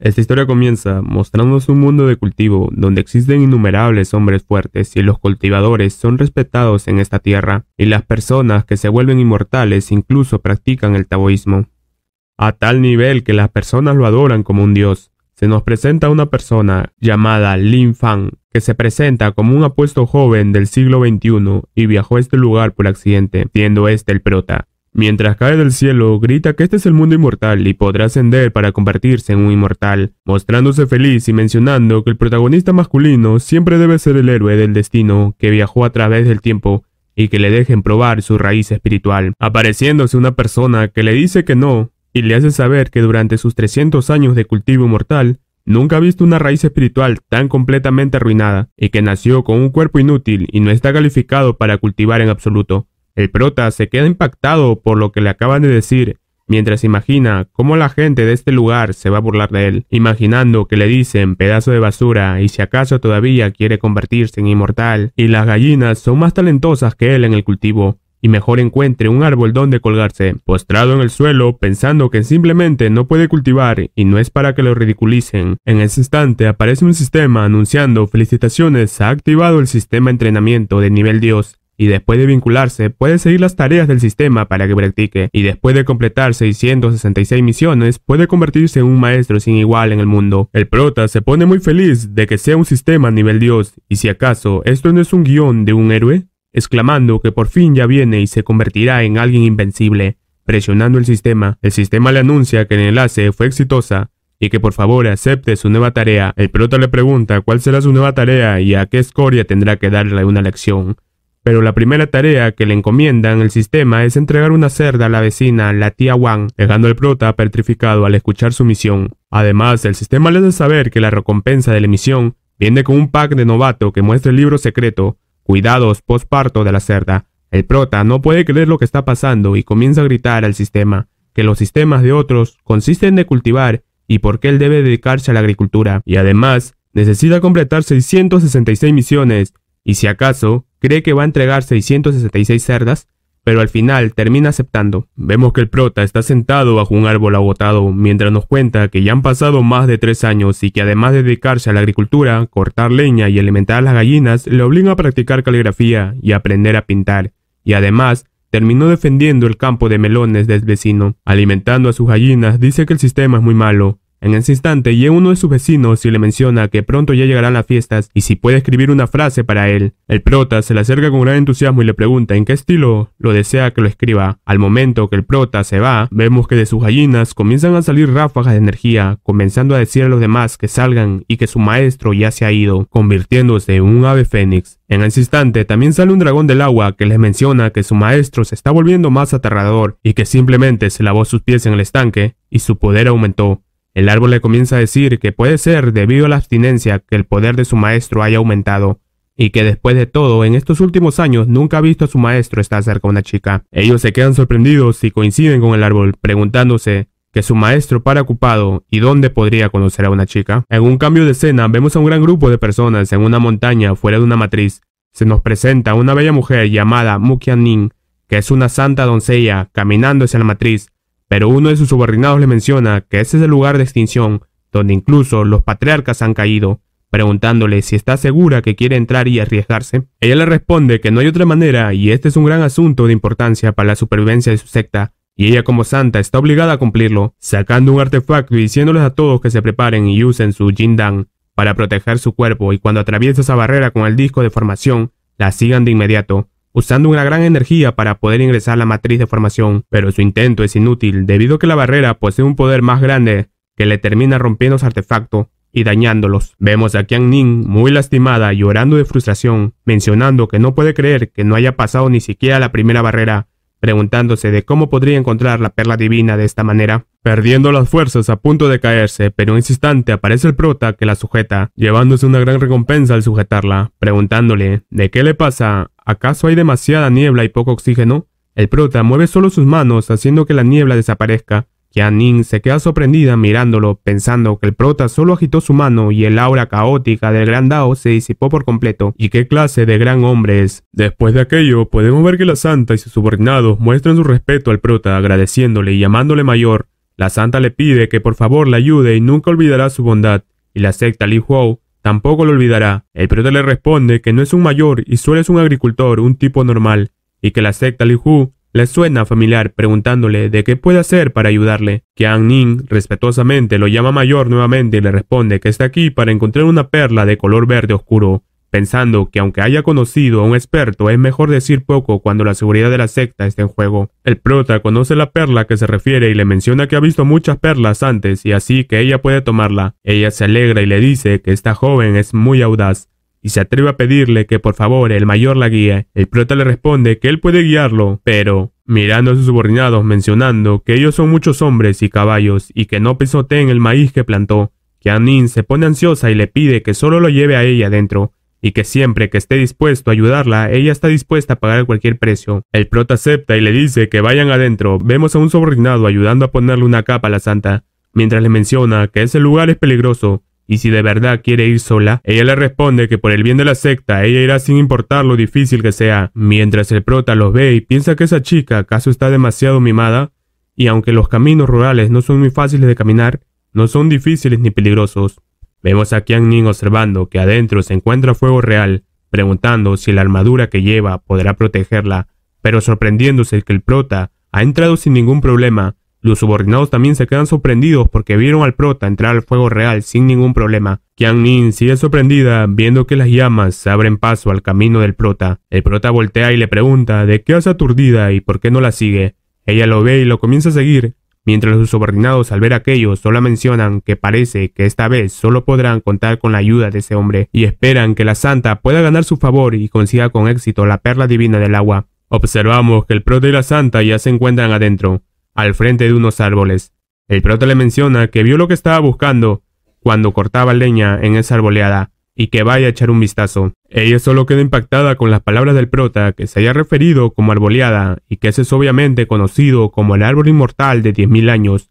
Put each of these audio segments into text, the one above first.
Esta historia comienza mostrándonos un mundo de cultivo donde existen innumerables hombres fuertes y los cultivadores son respetados en esta tierra, y las personas que se vuelven inmortales incluso practican el taoísmo. A tal nivel que las personas lo adoran como un dios. Se nos presenta una persona llamada Lin Fang, que se presenta como un apuesto joven del siglo XXI y viajó a este lugar por accidente, siendo este el prota. Mientras cae del cielo, grita que este es el mundo inmortal y podrá ascender para convertirse en un inmortal, mostrándose feliz y mencionando que el protagonista masculino siempre debe ser el héroe del destino que viajó a través del tiempo y que le dejen probar su raíz espiritual, apareciéndose una persona que le dice que no y le hace saber que durante sus 300 años de cultivo inmortal, Nunca ha visto una raíz espiritual tan completamente arruinada y que nació con un cuerpo inútil y no está calificado para cultivar en absoluto. El prota se queda impactado por lo que le acaban de decir, mientras imagina cómo la gente de este lugar se va a burlar de él, imaginando que le dicen pedazo de basura y si acaso todavía quiere convertirse en inmortal, y las gallinas son más talentosas que él en el cultivo, y mejor encuentre un árbol donde colgarse, postrado en el suelo, pensando que simplemente no puede cultivar y no es para que lo ridiculicen. En ese instante aparece un sistema anunciando felicitaciones, ha activado el sistema entrenamiento de nivel Dios y después de vincularse puede seguir las tareas del sistema para que practique y después de completar 666 misiones puede convertirse en un maestro sin igual en el mundo. El prota se pone muy feliz de que sea un sistema a nivel dios y si acaso esto no es un guión de un héroe, exclamando que por fin ya viene y se convertirá en alguien invencible. Presionando el sistema, el sistema le anuncia que el enlace fue exitosa y que por favor acepte su nueva tarea. El prota le pregunta cuál será su nueva tarea y a qué escoria tendrá que darle una lección. Pero la primera tarea que le encomiendan el sistema es entregar una cerda a la vecina, la tía Wang, dejando al prota petrificado al escuchar su misión. Además, el sistema le hace saber que la recompensa de la misión viene con un pack de novato que muestra el libro secreto, Cuidados postparto de la cerda. El prota no puede creer lo que está pasando y comienza a gritar al sistema que los sistemas de otros consisten de cultivar y por qué él debe dedicarse a la agricultura. Y además, necesita completar 666 misiones y si acaso Cree que va a entregar 666 cerdas, pero al final termina aceptando. Vemos que el prota está sentado bajo un árbol agotado, mientras nos cuenta que ya han pasado más de tres años y que además de dedicarse a la agricultura, cortar leña y alimentar a las gallinas, le obliga a practicar caligrafía y aprender a pintar. Y además, terminó defendiendo el campo de melones del vecino. Alimentando a sus gallinas, dice que el sistema es muy malo, en ese instante llega uno de sus vecinos y le menciona que pronto ya llegarán las fiestas y si puede escribir una frase para él. El prota se le acerca con gran entusiasmo y le pregunta en qué estilo lo desea que lo escriba. Al momento que el prota se va, vemos que de sus gallinas comienzan a salir ráfagas de energía, comenzando a decir a los demás que salgan y que su maestro ya se ha ido, convirtiéndose en un ave fénix. En ese instante también sale un dragón del agua que les menciona que su maestro se está volviendo más aterrador y que simplemente se lavó sus pies en el estanque y su poder aumentó. El árbol le comienza a decir que puede ser debido a la abstinencia que el poder de su maestro haya aumentado, y que después de todo, en estos últimos años nunca ha visto a su maestro estar cerca de una chica. Ellos se quedan sorprendidos y coinciden con el árbol, preguntándose que su maestro para ocupado y dónde podría conocer a una chica. En un cambio de escena vemos a un gran grupo de personas en una montaña fuera de una matriz. Se nos presenta una bella mujer llamada Ning, que es una santa doncella caminando hacia la matriz pero uno de sus subordinados le menciona que ese es el lugar de extinción, donde incluso los patriarcas han caído, preguntándole si está segura que quiere entrar y arriesgarse. Ella le responde que no hay otra manera y este es un gran asunto de importancia para la supervivencia de su secta, y ella como santa está obligada a cumplirlo, sacando un artefacto y diciéndoles a todos que se preparen y usen su jindan para proteger su cuerpo y cuando atraviesa esa barrera con el disco de formación, la sigan de inmediato, usando una gran energía para poder ingresar a la matriz de formación, pero su intento es inútil debido a que la barrera posee un poder más grande que le termina rompiendo su artefacto... y dañándolos. Vemos a Qian Nin muy lastimada llorando de frustración, mencionando que no puede creer que no haya pasado ni siquiera la primera barrera, preguntándose de cómo podría encontrar la perla divina de esta manera. Perdiendo las fuerzas a punto de caerse, pero en ese instante aparece el prota que la sujeta, llevándose una gran recompensa al sujetarla, preguntándole de qué le pasa ¿Acaso hay demasiada niebla y poco oxígeno? El prota mueve solo sus manos haciendo que la niebla desaparezca. Ning se queda sorprendida mirándolo, pensando que el prota solo agitó su mano y el aura caótica del gran Dao se disipó por completo. ¿Y qué clase de gran hombre es? Después de aquello, podemos ver que la santa y sus subordinados muestran su respeto al prota, agradeciéndole y llamándole mayor. La santa le pide que por favor la ayude y nunca olvidará su bondad. Y la secta Li Huo Tampoco lo olvidará. El prota le responde que no es un mayor y solo es un agricultor, un tipo normal, y que la secta Hu le suena familiar preguntándole de qué puede hacer para ayudarle. Qian Ning respetuosamente lo llama mayor nuevamente y le responde que está aquí para encontrar una perla de color verde oscuro pensando que aunque haya conocido a un experto es mejor decir poco cuando la seguridad de la secta está en juego. El prota conoce la perla a que se refiere y le menciona que ha visto muchas perlas antes y así que ella puede tomarla. Ella se alegra y le dice que esta joven es muy audaz y se atreve a pedirle que por favor el mayor la guíe. El prota le responde que él puede guiarlo, pero mirando a sus subordinados mencionando que ellos son muchos hombres y caballos y que no pisoteen el maíz que plantó. Kianin se pone ansiosa y le pide que solo lo lleve a ella adentro y que siempre que esté dispuesto a ayudarla, ella está dispuesta a pagar cualquier precio. El prota acepta y le dice que vayan adentro. Vemos a un subordinado ayudando a ponerle una capa a la santa, mientras le menciona que ese lugar es peligroso y si de verdad quiere ir sola, ella le responde que por el bien de la secta ella irá sin importar lo difícil que sea. Mientras el prota los ve y piensa que esa chica acaso está demasiado mimada, y aunque los caminos rurales no son muy fáciles de caminar, no son difíciles ni peligrosos. Vemos a Qian observando que adentro se encuentra fuego real, preguntando si la armadura que lleva podrá protegerla, pero sorprendiéndose que el prota ha entrado sin ningún problema. Los subordinados también se quedan sorprendidos porque vieron al prota entrar al fuego real sin ningún problema. Qian Nin sigue sorprendida viendo que las llamas abren paso al camino del prota. El prota voltea y le pregunta de qué hace aturdida y por qué no la sigue. Ella lo ve y lo comienza a seguir, Mientras sus subordinados al ver aquello solo mencionan que parece que esta vez solo podrán contar con la ayuda de ese hombre y esperan que la santa pueda ganar su favor y consiga con éxito la perla divina del agua. Observamos que el prota y la santa ya se encuentran adentro, al frente de unos árboles. El prota le menciona que vio lo que estaba buscando cuando cortaba leña en esa arboleada y que vaya a echar un vistazo. Ella solo queda impactada con las palabras del prota que se haya referido como arboleada y que ese es obviamente conocido como el árbol inmortal de 10.000 años,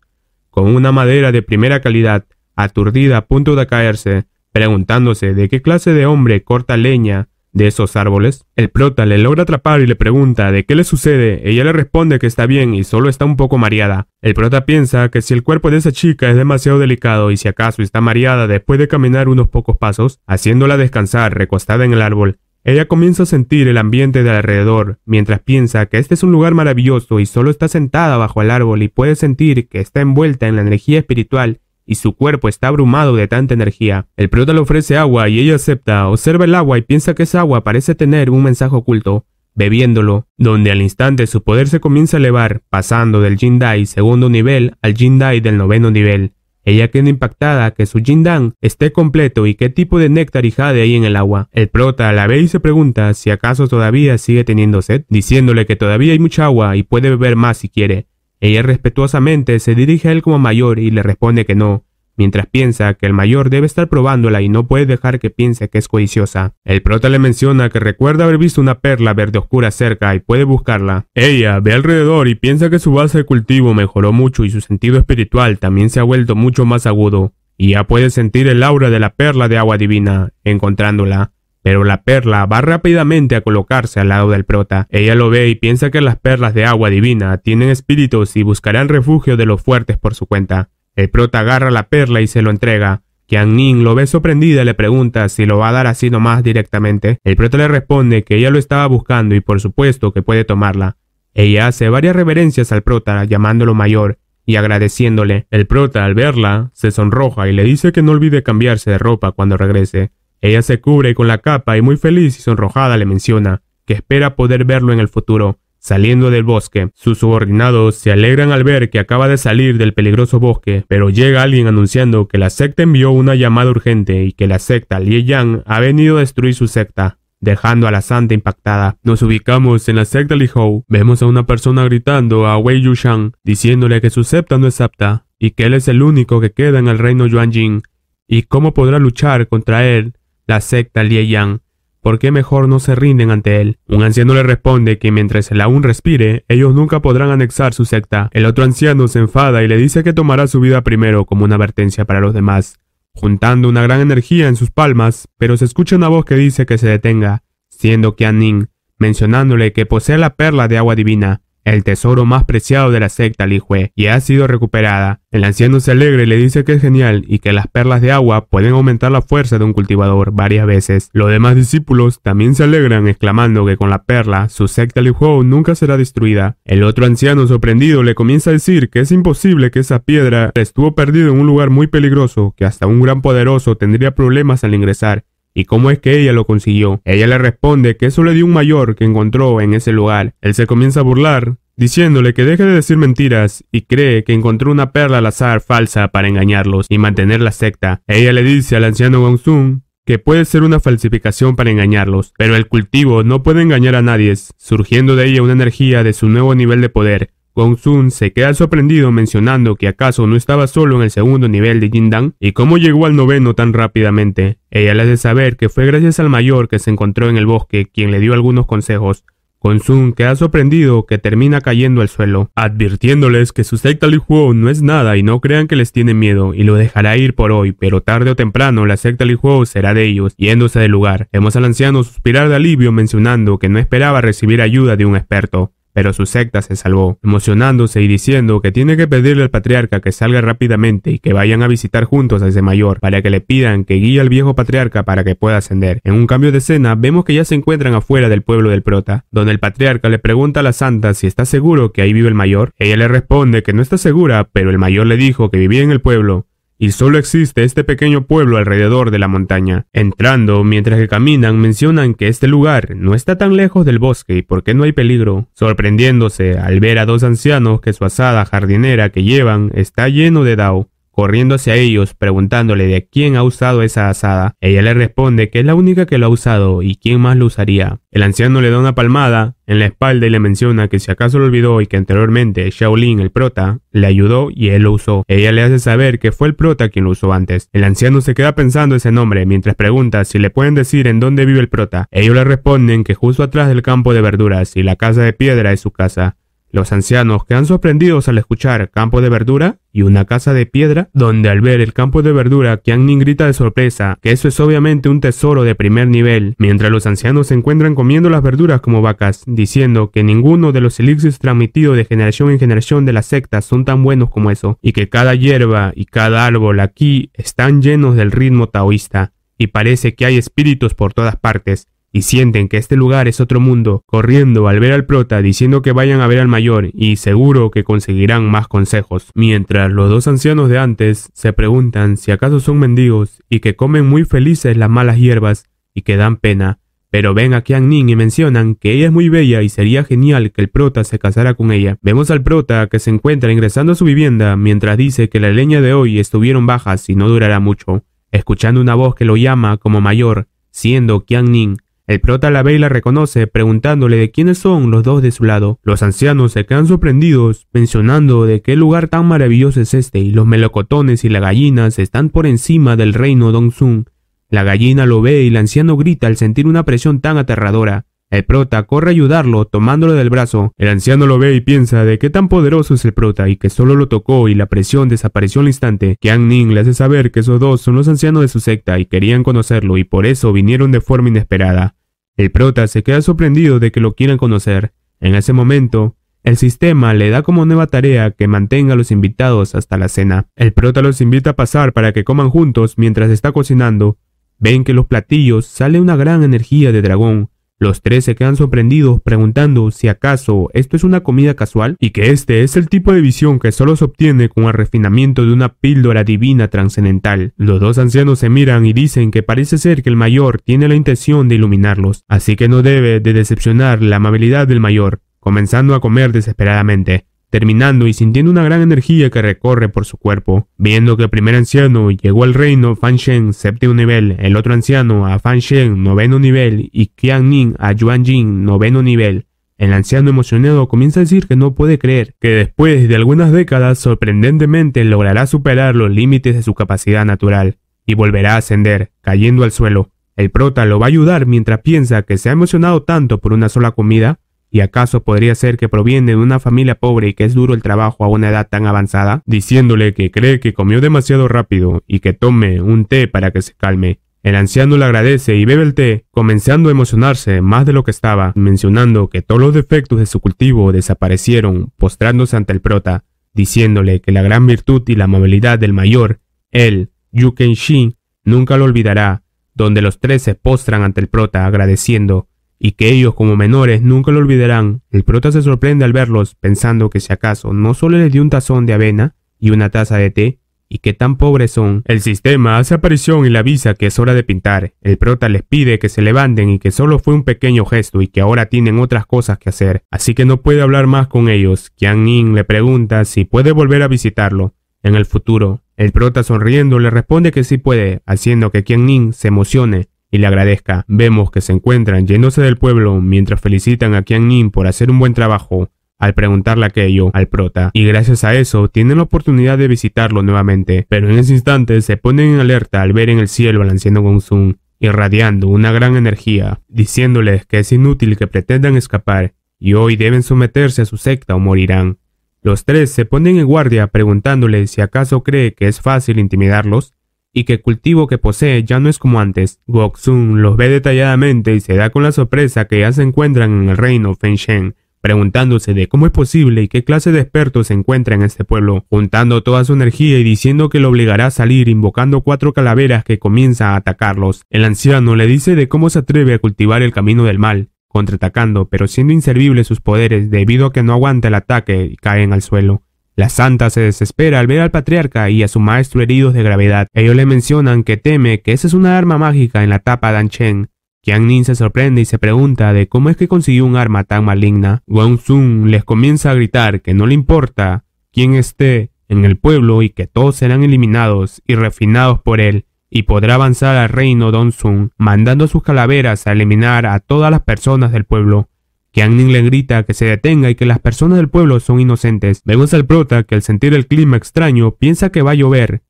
con una madera de primera calidad, aturdida a punto de caerse, preguntándose de qué clase de hombre corta leña de esos árboles. El prota le logra atrapar y le pregunta de qué le sucede. Ella le responde que está bien y solo está un poco mareada. El prota piensa que si el cuerpo de esa chica es demasiado delicado y si acaso está mareada después de caminar unos pocos pasos, haciéndola descansar recostada en el árbol, ella comienza a sentir el ambiente de alrededor, mientras piensa que este es un lugar maravilloso y solo está sentada bajo el árbol y puede sentir que está envuelta en la energía espiritual y su cuerpo está abrumado de tanta energía. El prota le ofrece agua y ella acepta, observa el agua y piensa que esa agua parece tener un mensaje oculto, bebiéndolo, donde al instante su poder se comienza a elevar, pasando del Jindai segundo nivel al Jindai del noveno nivel. Ella queda impactada que su Jindan esté completo y qué tipo de néctar y jade hay en el agua. El prota la ve y se pregunta si acaso todavía sigue teniendo sed, diciéndole que todavía hay mucha agua y puede beber más si quiere. Ella respetuosamente se dirige a él como mayor y le responde que no, mientras piensa que el mayor debe estar probándola y no puede dejar que piense que es codiciosa. El prota le menciona que recuerda haber visto una perla verde oscura cerca y puede buscarla. Ella ve alrededor y piensa que su base de cultivo mejoró mucho y su sentido espiritual también se ha vuelto mucho más agudo, y ya puede sentir el aura de la perla de agua divina, encontrándola. Pero la perla va rápidamente a colocarse al lado del prota. Ella lo ve y piensa que las perlas de agua divina tienen espíritus y buscarán refugio de los fuertes por su cuenta. El prota agarra la perla y se lo entrega. Qian Ning lo ve sorprendida y le pregunta si lo va a dar así nomás directamente. El prota le responde que ella lo estaba buscando y por supuesto que puede tomarla. Ella hace varias reverencias al prota llamándolo mayor y agradeciéndole. El prota al verla se sonroja y le dice que no olvide cambiarse de ropa cuando regrese. Ella se cubre con la capa y muy feliz y sonrojada le menciona que espera poder verlo en el futuro, saliendo del bosque. Sus subordinados se alegran al ver que acaba de salir del peligroso bosque, pero llega alguien anunciando que la secta envió una llamada urgente y que la secta Li Yang ha venido a destruir su secta dejando a la santa impactada. Nos ubicamos en la secta Li Hou Vemos a una persona gritando a Wei Yushan, diciéndole que su secta no es apta y que él es el único que queda en el reino Jing y cómo podrá luchar contra él la secta Lie Yang. ¿Por qué mejor no se rinden ante él? Un anciano le responde que mientras él aún respire, ellos nunca podrán anexar su secta. El otro anciano se enfada y le dice que tomará su vida primero como una advertencia para los demás, juntando una gran energía en sus palmas, pero se escucha una voz que dice que se detenga, siendo Qian Ning, mencionándole que posee la perla de agua divina, el tesoro más preciado de la secta Lihue, y ha sido recuperada. El anciano se alegra y le dice que es genial y que las perlas de agua pueden aumentar la fuerza de un cultivador varias veces. Los demás discípulos también se alegran exclamando que con la perla su secta Lihue nunca será destruida. El otro anciano sorprendido le comienza a decir que es imposible que esa piedra estuvo perdida en un lugar muy peligroso, que hasta un gran poderoso tendría problemas al ingresar, y cómo es que ella lo consiguió. Ella le responde que eso le dio un mayor que encontró en ese lugar. Él se comienza a burlar, diciéndole que deje de decir mentiras y cree que encontró una perla al azar falsa para engañarlos y mantener la secta. Ella le dice al anciano Gongsun que puede ser una falsificación para engañarlos, pero el cultivo no puede engañar a nadie, surgiendo de ella una energía de su nuevo nivel de poder, Kong Sun se queda sorprendido mencionando que acaso no estaba solo en el segundo nivel de Dang y cómo llegó al noveno tan rápidamente. Ella le hace saber que fue gracias al mayor que se encontró en el bosque quien le dio algunos consejos. Kong queda sorprendido que termina cayendo al suelo, advirtiéndoles que su secta Huo no es nada y no crean que les tiene miedo y lo dejará ir por hoy, pero tarde o temprano la secta Huo será de ellos, yéndose del lugar. Vemos al anciano suspirar de alivio mencionando que no esperaba recibir ayuda de un experto pero su secta se salvó, emocionándose y diciendo que tiene que pedirle al patriarca que salga rápidamente y que vayan a visitar juntos a ese mayor para que le pidan que guíe al viejo patriarca para que pueda ascender. En un cambio de escena vemos que ya se encuentran afuera del pueblo del prota, donde el patriarca le pregunta a la santa si está seguro que ahí vive el mayor. Ella le responde que no está segura, pero el mayor le dijo que vivía en el pueblo y solo existe este pequeño pueblo alrededor de la montaña. Entrando, mientras que caminan, mencionan que este lugar no está tan lejos del bosque y porque no hay peligro, sorprendiéndose al ver a dos ancianos que su asada jardinera que llevan está lleno de dao corriendo hacia ellos preguntándole de quién ha usado esa asada. Ella le responde que es la única que lo ha usado y quién más lo usaría. El anciano le da una palmada en la espalda y le menciona que si acaso lo olvidó y que anteriormente Shaolin, el prota, le ayudó y él lo usó. Ella le hace saber que fue el prota quien lo usó antes. El anciano se queda pensando ese nombre mientras pregunta si le pueden decir en dónde vive el prota. Ellos le responden que justo atrás del campo de verduras y la casa de piedra es su casa. Los ancianos quedan sorprendidos al escuchar campo de verdura y una casa de piedra, donde al ver el campo de verdura, y grita de sorpresa que eso es obviamente un tesoro de primer nivel, mientras los ancianos se encuentran comiendo las verduras como vacas, diciendo que ninguno de los elixirs transmitidos de generación en generación de las sectas son tan buenos como eso, y que cada hierba y cada árbol aquí están llenos del ritmo taoísta, y parece que hay espíritus por todas partes, y sienten que este lugar es otro mundo, corriendo al ver al prota diciendo que vayan a ver al mayor y seguro que conseguirán más consejos. Mientras los dos ancianos de antes se preguntan si acaso son mendigos y que comen muy felices las malas hierbas y que dan pena, pero ven a Qian Ning y mencionan que ella es muy bella y sería genial que el prota se casara con ella. Vemos al prota que se encuentra ingresando a su vivienda mientras dice que la leña de hoy estuvieron bajas y no durará mucho, escuchando una voz que lo llama como mayor, siendo Qian Ning. El prota la ve y la reconoce, preguntándole de quiénes son los dos de su lado. Los ancianos se quedan sorprendidos, mencionando de qué lugar tan maravilloso es este, y los melocotones y las gallinas están por encima del reino Dong Sun. La gallina lo ve y el anciano grita al sentir una presión tan aterradora. El prota corre a ayudarlo, tomándolo del brazo. El anciano lo ve y piensa de qué tan poderoso es el prota y que solo lo tocó y la presión desapareció al instante. que Ning le hace saber que esos dos son los ancianos de su secta y querían conocerlo y por eso vinieron de forma inesperada. El prota se queda sorprendido de que lo quieran conocer. En ese momento, el sistema le da como nueva tarea que mantenga a los invitados hasta la cena. El prota los invita a pasar para que coman juntos mientras está cocinando. Ven que los platillos sale una gran energía de dragón, los tres se quedan sorprendidos preguntando si acaso esto es una comida casual y que este es el tipo de visión que solo se obtiene con el refinamiento de una píldora divina trascendental. Los dos ancianos se miran y dicen que parece ser que el mayor tiene la intención de iluminarlos, así que no debe de decepcionar la amabilidad del mayor, comenzando a comer desesperadamente terminando y sintiendo una gran energía que recorre por su cuerpo. Viendo que el primer anciano llegó al reino Fan Shen séptimo nivel, el otro anciano a Fan Shen noveno nivel y Qian Ning a Yuan Jin noveno nivel. El anciano emocionado comienza a decir que no puede creer que después de algunas décadas sorprendentemente logrará superar los límites de su capacidad natural y volverá a ascender, cayendo al suelo. El prota lo va a ayudar mientras piensa que se ha emocionado tanto por una sola comida ¿Y acaso podría ser que proviene de una familia pobre y que es duro el trabajo a una edad tan avanzada? Diciéndole que cree que comió demasiado rápido y que tome un té para que se calme. El anciano le agradece y bebe el té, comenzando a emocionarse más de lo que estaba, mencionando que todos los defectos de su cultivo desaparecieron, postrándose ante el prota, diciéndole que la gran virtud y la amabilidad del mayor, él, Yu Kenshin, nunca lo olvidará, donde los tres se postran ante el prota agradeciendo y que ellos como menores nunca lo olvidarán, el prota se sorprende al verlos pensando que si acaso no solo les dio un tazón de avena y una taza de té, y que tan pobres son. El sistema hace aparición y le avisa que es hora de pintar. El prota les pide que se levanten y que solo fue un pequeño gesto y que ahora tienen otras cosas que hacer, así que no puede hablar más con ellos. Qian Ning le pregunta si puede volver a visitarlo en el futuro. El prota sonriendo le responde que sí puede, haciendo que Qian Ning se emocione y le agradezca. Vemos que se encuentran yéndose del pueblo mientras felicitan a Qian Yin por hacer un buen trabajo al preguntarle aquello al prota, y gracias a eso tienen la oportunidad de visitarlo nuevamente, pero en ese instante se ponen en alerta al ver en el cielo al anciano zoom. irradiando una gran energía, diciéndoles que es inútil que pretendan escapar, y hoy deben someterse a su secta o morirán. Los tres se ponen en guardia preguntándole si acaso cree que es fácil intimidarlos, y que el cultivo que posee ya no es como antes. Guoxun los ve detalladamente y se da con la sorpresa que ya se encuentran en el reino Fengshen, preguntándose de cómo es posible y qué clase de expertos se encuentra en este pueblo, juntando toda su energía y diciendo que lo obligará a salir invocando cuatro calaveras que comienzan a atacarlos. El anciano le dice de cómo se atreve a cultivar el camino del mal, contraatacando, pero siendo inservibles sus poderes debido a que no aguanta el ataque y caen al suelo. La santa se desespera al ver al patriarca y a su maestro heridos de gravedad. Ellos le mencionan que teme que esa es una arma mágica en la tapa de Anchen. Yang Nin se sorprende y se pregunta de cómo es que consiguió un arma tan maligna. Wang Sun les comienza a gritar que no le importa quién esté en el pueblo y que todos serán eliminados y refinados por él y podrá avanzar al reino Don Sun, mandando a sus calaveras a eliminar a todas las personas del pueblo que le grita que se detenga y que las personas del pueblo son inocentes. Vemos al prota que al sentir el clima extraño piensa que va a llover,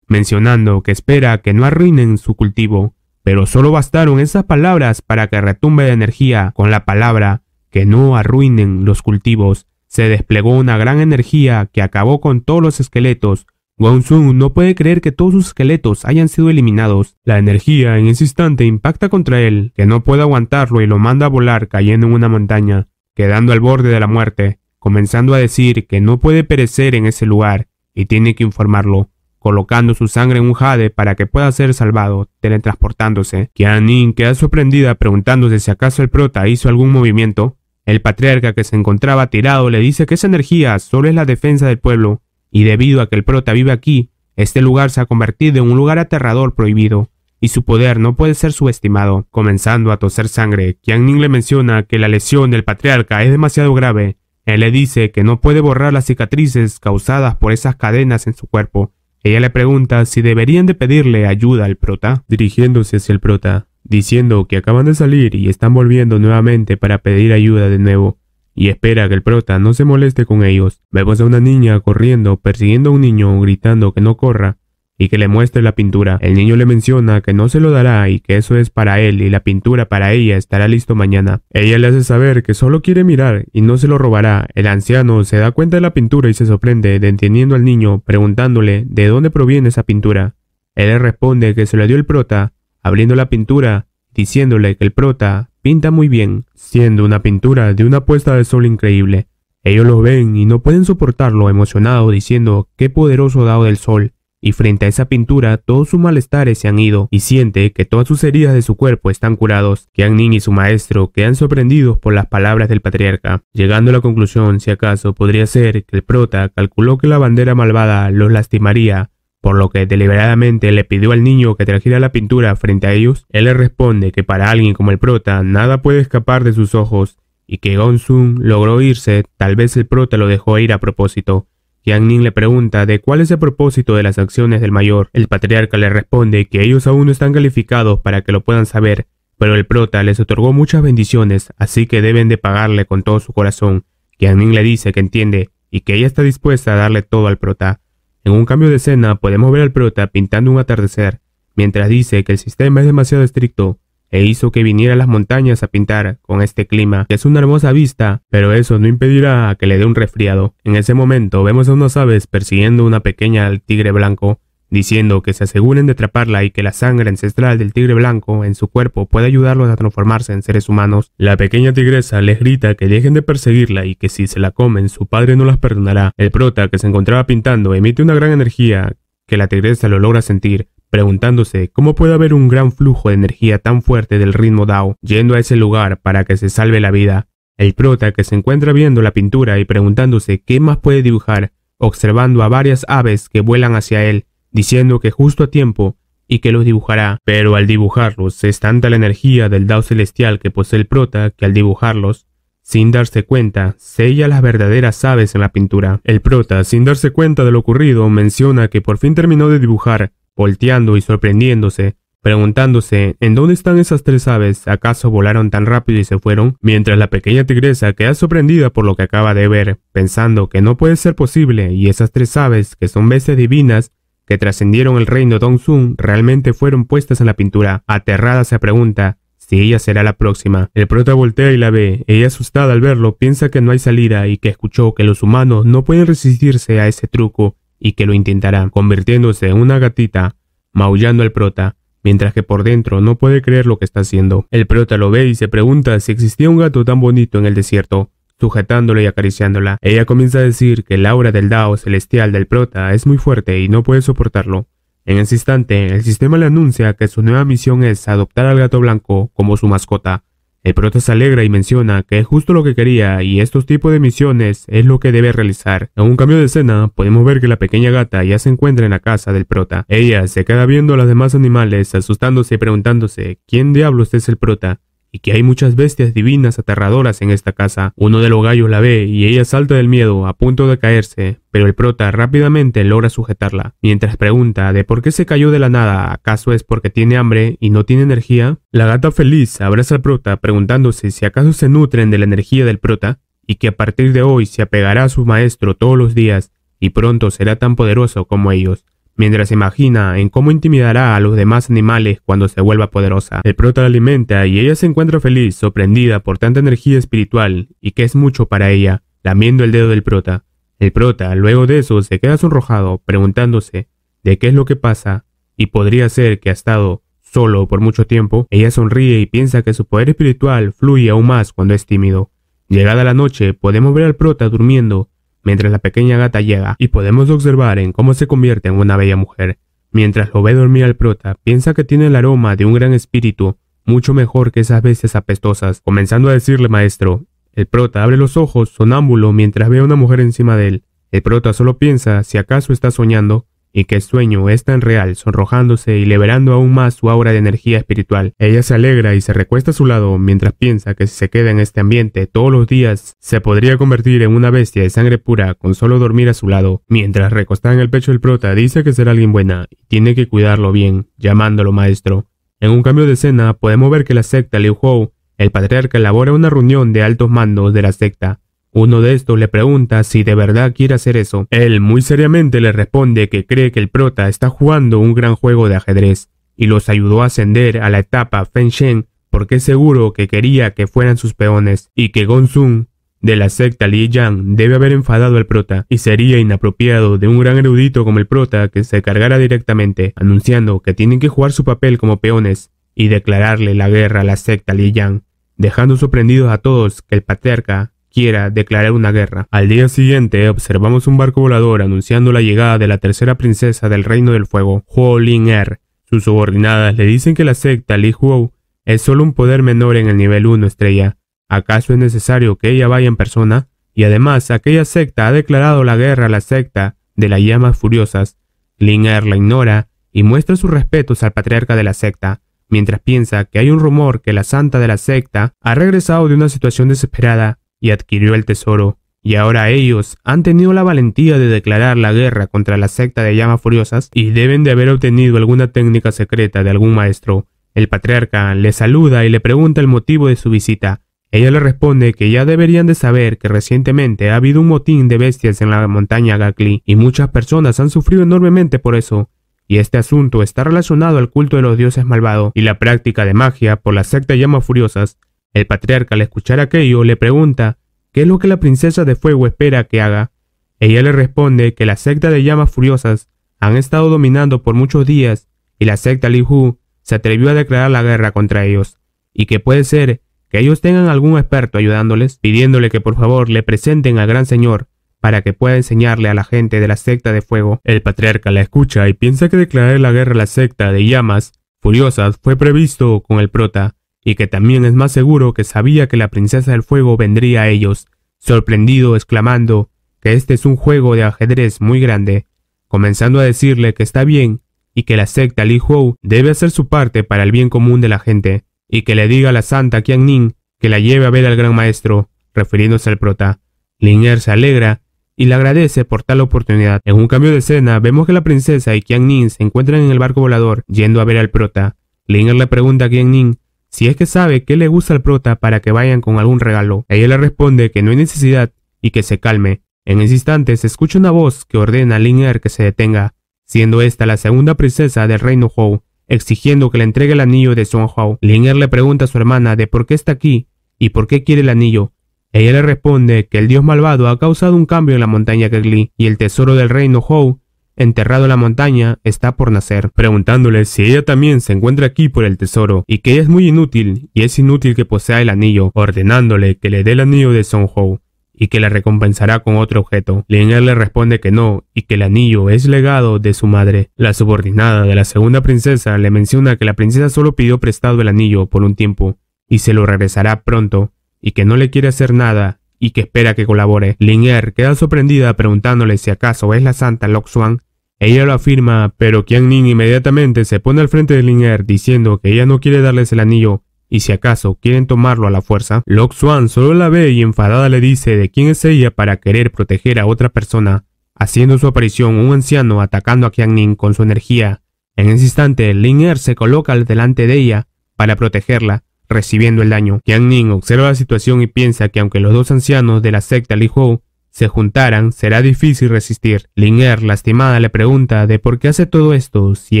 mencionando que espera que no arruinen su cultivo. Pero solo bastaron esas palabras para que retumbe de energía con la palabra que no arruinen los cultivos. Se desplegó una gran energía que acabó con todos los esqueletos, Wang no puede creer que todos sus esqueletos hayan sido eliminados. La energía en ese instante impacta contra él, que no puede aguantarlo y lo manda a volar cayendo en una montaña, quedando al borde de la muerte, comenzando a decir que no puede perecer en ese lugar y tiene que informarlo colocando su sangre en un jade para que pueda ser salvado, teletransportándose. Yin queda sorprendida preguntándose si acaso el prota hizo algún movimiento. El patriarca que se encontraba tirado le dice que esa energía solo es la defensa del pueblo y debido a que el prota vive aquí, este lugar se ha convertido en un lugar aterrador prohibido, y su poder no puede ser subestimado. Comenzando a toser sangre, Ning le menciona que la lesión del patriarca es demasiado grave. Él le dice que no puede borrar las cicatrices causadas por esas cadenas en su cuerpo. Ella le pregunta si deberían de pedirle ayuda al prota, dirigiéndose hacia el prota, diciendo que acaban de salir y están volviendo nuevamente para pedir ayuda de nuevo y espera que el prota no se moleste con ellos. Vemos a una niña corriendo, persiguiendo a un niño, gritando que no corra y que le muestre la pintura. El niño le menciona que no se lo dará y que eso es para él y la pintura para ella estará listo mañana. Ella le hace saber que solo quiere mirar y no se lo robará. El anciano se da cuenta de la pintura y se sorprende, entendiendo al niño, preguntándole de dónde proviene esa pintura. Él le responde que se la dio el prota, abriendo la pintura, diciéndole que el prota Pinta muy bien, siendo una pintura de una puesta de sol increíble. Ellos lo ven y no pueden soportarlo emocionado diciendo qué poderoso dado del sol. Y frente a esa pintura todos sus malestares se han ido y siente que todas sus heridas de su cuerpo están curados. Nin y su maestro quedan sorprendidos por las palabras del patriarca, llegando a la conclusión si acaso podría ser que el prota calculó que la bandera malvada los lastimaría por lo que deliberadamente le pidió al niño que trajera la pintura frente a ellos, él le responde que para alguien como el prota nada puede escapar de sus ojos y que Sung logró irse, tal vez el prota lo dejó ir a propósito. Yang Ning le pregunta de cuál es el propósito de las acciones del mayor. El patriarca le responde que ellos aún no están calificados para que lo puedan saber, pero el prota les otorgó muchas bendiciones, así que deben de pagarle con todo su corazón. Yang Ning le dice que entiende y que ella está dispuesta a darle todo al prota. En un cambio de escena podemos ver al prota pintando un atardecer, mientras dice que el sistema es demasiado estricto e hizo que viniera a las montañas a pintar con este clima, que es una hermosa vista, pero eso no impedirá que le dé un resfriado. En ese momento vemos a unas aves persiguiendo una pequeña al tigre blanco, diciendo que se aseguren de atraparla y que la sangre ancestral del tigre blanco en su cuerpo puede ayudarlos a transformarse en seres humanos. La pequeña tigresa les grita que dejen de perseguirla y que si se la comen su padre no las perdonará. El prota que se encontraba pintando emite una gran energía que la tigresa lo logra sentir, preguntándose cómo puede haber un gran flujo de energía tan fuerte del ritmo Dao yendo a ese lugar para que se salve la vida. El prota que se encuentra viendo la pintura y preguntándose qué más puede dibujar, observando a varias aves que vuelan hacia él, diciendo que justo a tiempo y que los dibujará, pero al dibujarlos es tanta la energía del Dao celestial que posee el prota que al dibujarlos, sin darse cuenta, sella las verdaderas aves en la pintura. El prota, sin darse cuenta de lo ocurrido, menciona que por fin terminó de dibujar, volteando y sorprendiéndose, preguntándose en dónde están esas tres aves, acaso volaron tan rápido y se fueron, mientras la pequeña tigresa queda sorprendida por lo que acaba de ver, pensando que no puede ser posible y esas tres aves, que son bestias divinas, que trascendieron el reino de Sun realmente fueron puestas en la pintura. Aterrada se pregunta si ella será la próxima. El prota voltea y la ve. Ella asustada al verlo piensa que no hay salida y que escuchó que los humanos no pueden resistirse a ese truco y que lo intentarán, convirtiéndose en una gatita, maullando al prota mientras que por dentro no puede creer lo que está haciendo. El prota lo ve y se pregunta si existía un gato tan bonito en el desierto sujetándola y acariciándola. Ella comienza a decir que la aura del Dao celestial del prota es muy fuerte y no puede soportarlo. En ese instante, el sistema le anuncia que su nueva misión es adoptar al gato blanco como su mascota. El prota se alegra y menciona que es justo lo que quería y estos tipos de misiones es lo que debe realizar. En un cambio de escena, podemos ver que la pequeña gata ya se encuentra en la casa del prota. Ella se queda viendo a los demás animales, asustándose y preguntándose, ¿quién diablos es el prota? y que hay muchas bestias divinas aterradoras en esta casa. Uno de los gallos la ve y ella salta del miedo a punto de caerse, pero el prota rápidamente logra sujetarla, mientras pregunta de por qué se cayó de la nada, ¿acaso es porque tiene hambre y no tiene energía? La gata feliz abraza al prota preguntándose si acaso se nutren de la energía del prota y que a partir de hoy se apegará a su maestro todos los días y pronto será tan poderoso como ellos mientras se imagina en cómo intimidará a los demás animales cuando se vuelva poderosa. El prota la alimenta y ella se encuentra feliz, sorprendida por tanta energía espiritual y que es mucho para ella, lamiendo el dedo del prota. El prota, luego de eso, se queda sonrojado, preguntándose de qué es lo que pasa, y podría ser que ha estado solo por mucho tiempo. Ella sonríe y piensa que su poder espiritual fluye aún más cuando es tímido. Llegada la noche, podemos ver al prota durmiendo mientras la pequeña gata llega y podemos observar en cómo se convierte en una bella mujer. Mientras lo ve dormir al prota, piensa que tiene el aroma de un gran espíritu, mucho mejor que esas bestias apestosas, comenzando a decirle maestro. El prota abre los ojos, sonámbulo, mientras ve a una mujer encima de él. El prota solo piensa si acaso está soñando, y que el sueño es tan real, sonrojándose y liberando aún más su aura de energía espiritual. Ella se alegra y se recuesta a su lado mientras piensa que si se queda en este ambiente todos los días, se podría convertir en una bestia de sangre pura con solo dormir a su lado. Mientras recostada en el pecho del prota, dice que será alguien buena y tiene que cuidarlo bien, llamándolo maestro. En un cambio de escena, podemos ver que la secta Liu Hou, el patriarca, elabora una reunión de altos mandos de la secta. Uno de estos le pregunta si de verdad quiere hacer eso. Él muy seriamente le responde que cree que el prota está jugando un gran juego de ajedrez y los ayudó a ascender a la etapa Sheng porque es seguro que quería que fueran sus peones y que Gongsun de la secta Li Yang debe haber enfadado al prota y sería inapropiado de un gran erudito como el prota que se cargara directamente anunciando que tienen que jugar su papel como peones y declararle la guerra a la secta Li Yang, dejando sorprendidos a todos que el patriarca quiera declarar una guerra. Al día siguiente observamos un barco volador anunciando la llegada de la tercera princesa del Reino del Fuego, Huo Lin Er. Sus subordinadas le dicen que la secta Li Huo es solo un poder menor en el nivel 1 estrella. ¿Acaso es necesario que ella vaya en persona? Y además, aquella secta ha declarado la guerra a la secta de las llamas furiosas. Lin Er la ignora y muestra sus respetos al patriarca de la secta mientras piensa que hay un rumor que la santa de la secta ha regresado de una situación desesperada y adquirió el tesoro, y ahora ellos han tenido la valentía de declarar la guerra contra la secta de llamas furiosas y deben de haber obtenido alguna técnica secreta de algún maestro. El patriarca le saluda y le pregunta el motivo de su visita. Ella le responde que ya deberían de saber que recientemente ha habido un motín de bestias en la montaña Gakli y muchas personas han sufrido enormemente por eso, y este asunto está relacionado al culto de los dioses malvados y la práctica de magia por la secta llamas furiosas, el patriarca al escuchar aquello le pregunta qué es lo que la princesa de fuego espera que haga. Ella le responde que la secta de llamas furiosas han estado dominando por muchos días y la secta Lihu se atrevió a declarar la guerra contra ellos, y que puede ser que ellos tengan algún experto ayudándoles, pidiéndole que por favor le presenten al gran señor para que pueda enseñarle a la gente de la secta de fuego. El patriarca la escucha y piensa que declarar la guerra a la secta de llamas furiosas fue previsto con el prota, y que también es más seguro que sabía que la princesa del fuego vendría a ellos, sorprendido exclamando que este es un juego de ajedrez muy grande, comenzando a decirle que está bien y que la secta Li Hou debe hacer su parte para el bien común de la gente, y que le diga a la santa Qian Ning que la lleve a ver al gran maestro, refiriéndose al prota. Linger se alegra y le agradece por tal oportunidad. En un cambio de escena, vemos que la princesa y Qian Ning se encuentran en el barco volador yendo a ver al prota. Linger le pregunta a Qian Ning, si es que sabe que le gusta al prota para que vayan con algún regalo. Ella le responde que no hay necesidad y que se calme. En ese instante se escucha una voz que ordena a Lin que se detenga, siendo esta la segunda princesa del reino Hou, exigiendo que le entregue el anillo de Song Hou. Lin le pregunta a su hermana de por qué está aquí y por qué quiere el anillo. Ella le responde que el dios malvado ha causado un cambio en la montaña Kegli y el tesoro del reino Hou enterrado en la montaña, está por nacer, preguntándole si ella también se encuentra aquí por el tesoro y que ella es muy inútil y es inútil que posea el anillo, ordenándole que le dé el anillo de Song Ho y que la recompensará con otro objeto. Linear le responde que no y que el anillo es legado de su madre. La subordinada de la segunda princesa le menciona que la princesa solo pidió prestado el anillo por un tiempo y se lo regresará pronto y que no le quiere hacer nada y que espera que colabore. Linger queda sorprendida preguntándole si acaso es la santa Loxuan. Ella lo afirma, pero Qian Ning inmediatamente se pone al frente de Linger diciendo que ella no quiere darles el anillo y si acaso quieren tomarlo a la fuerza. Lok solo la ve y enfadada le dice de quién es ella para querer proteger a otra persona, haciendo su aparición un anciano atacando a Qian Ning con su energía. En ese instante, Lin se coloca delante de ella para protegerla, recibiendo el daño. Qian Ning observa la situación y piensa que aunque los dos ancianos de la secta Li Hou se juntaran, será difícil resistir. Ling Er, lastimada, le pregunta de por qué hace todo esto si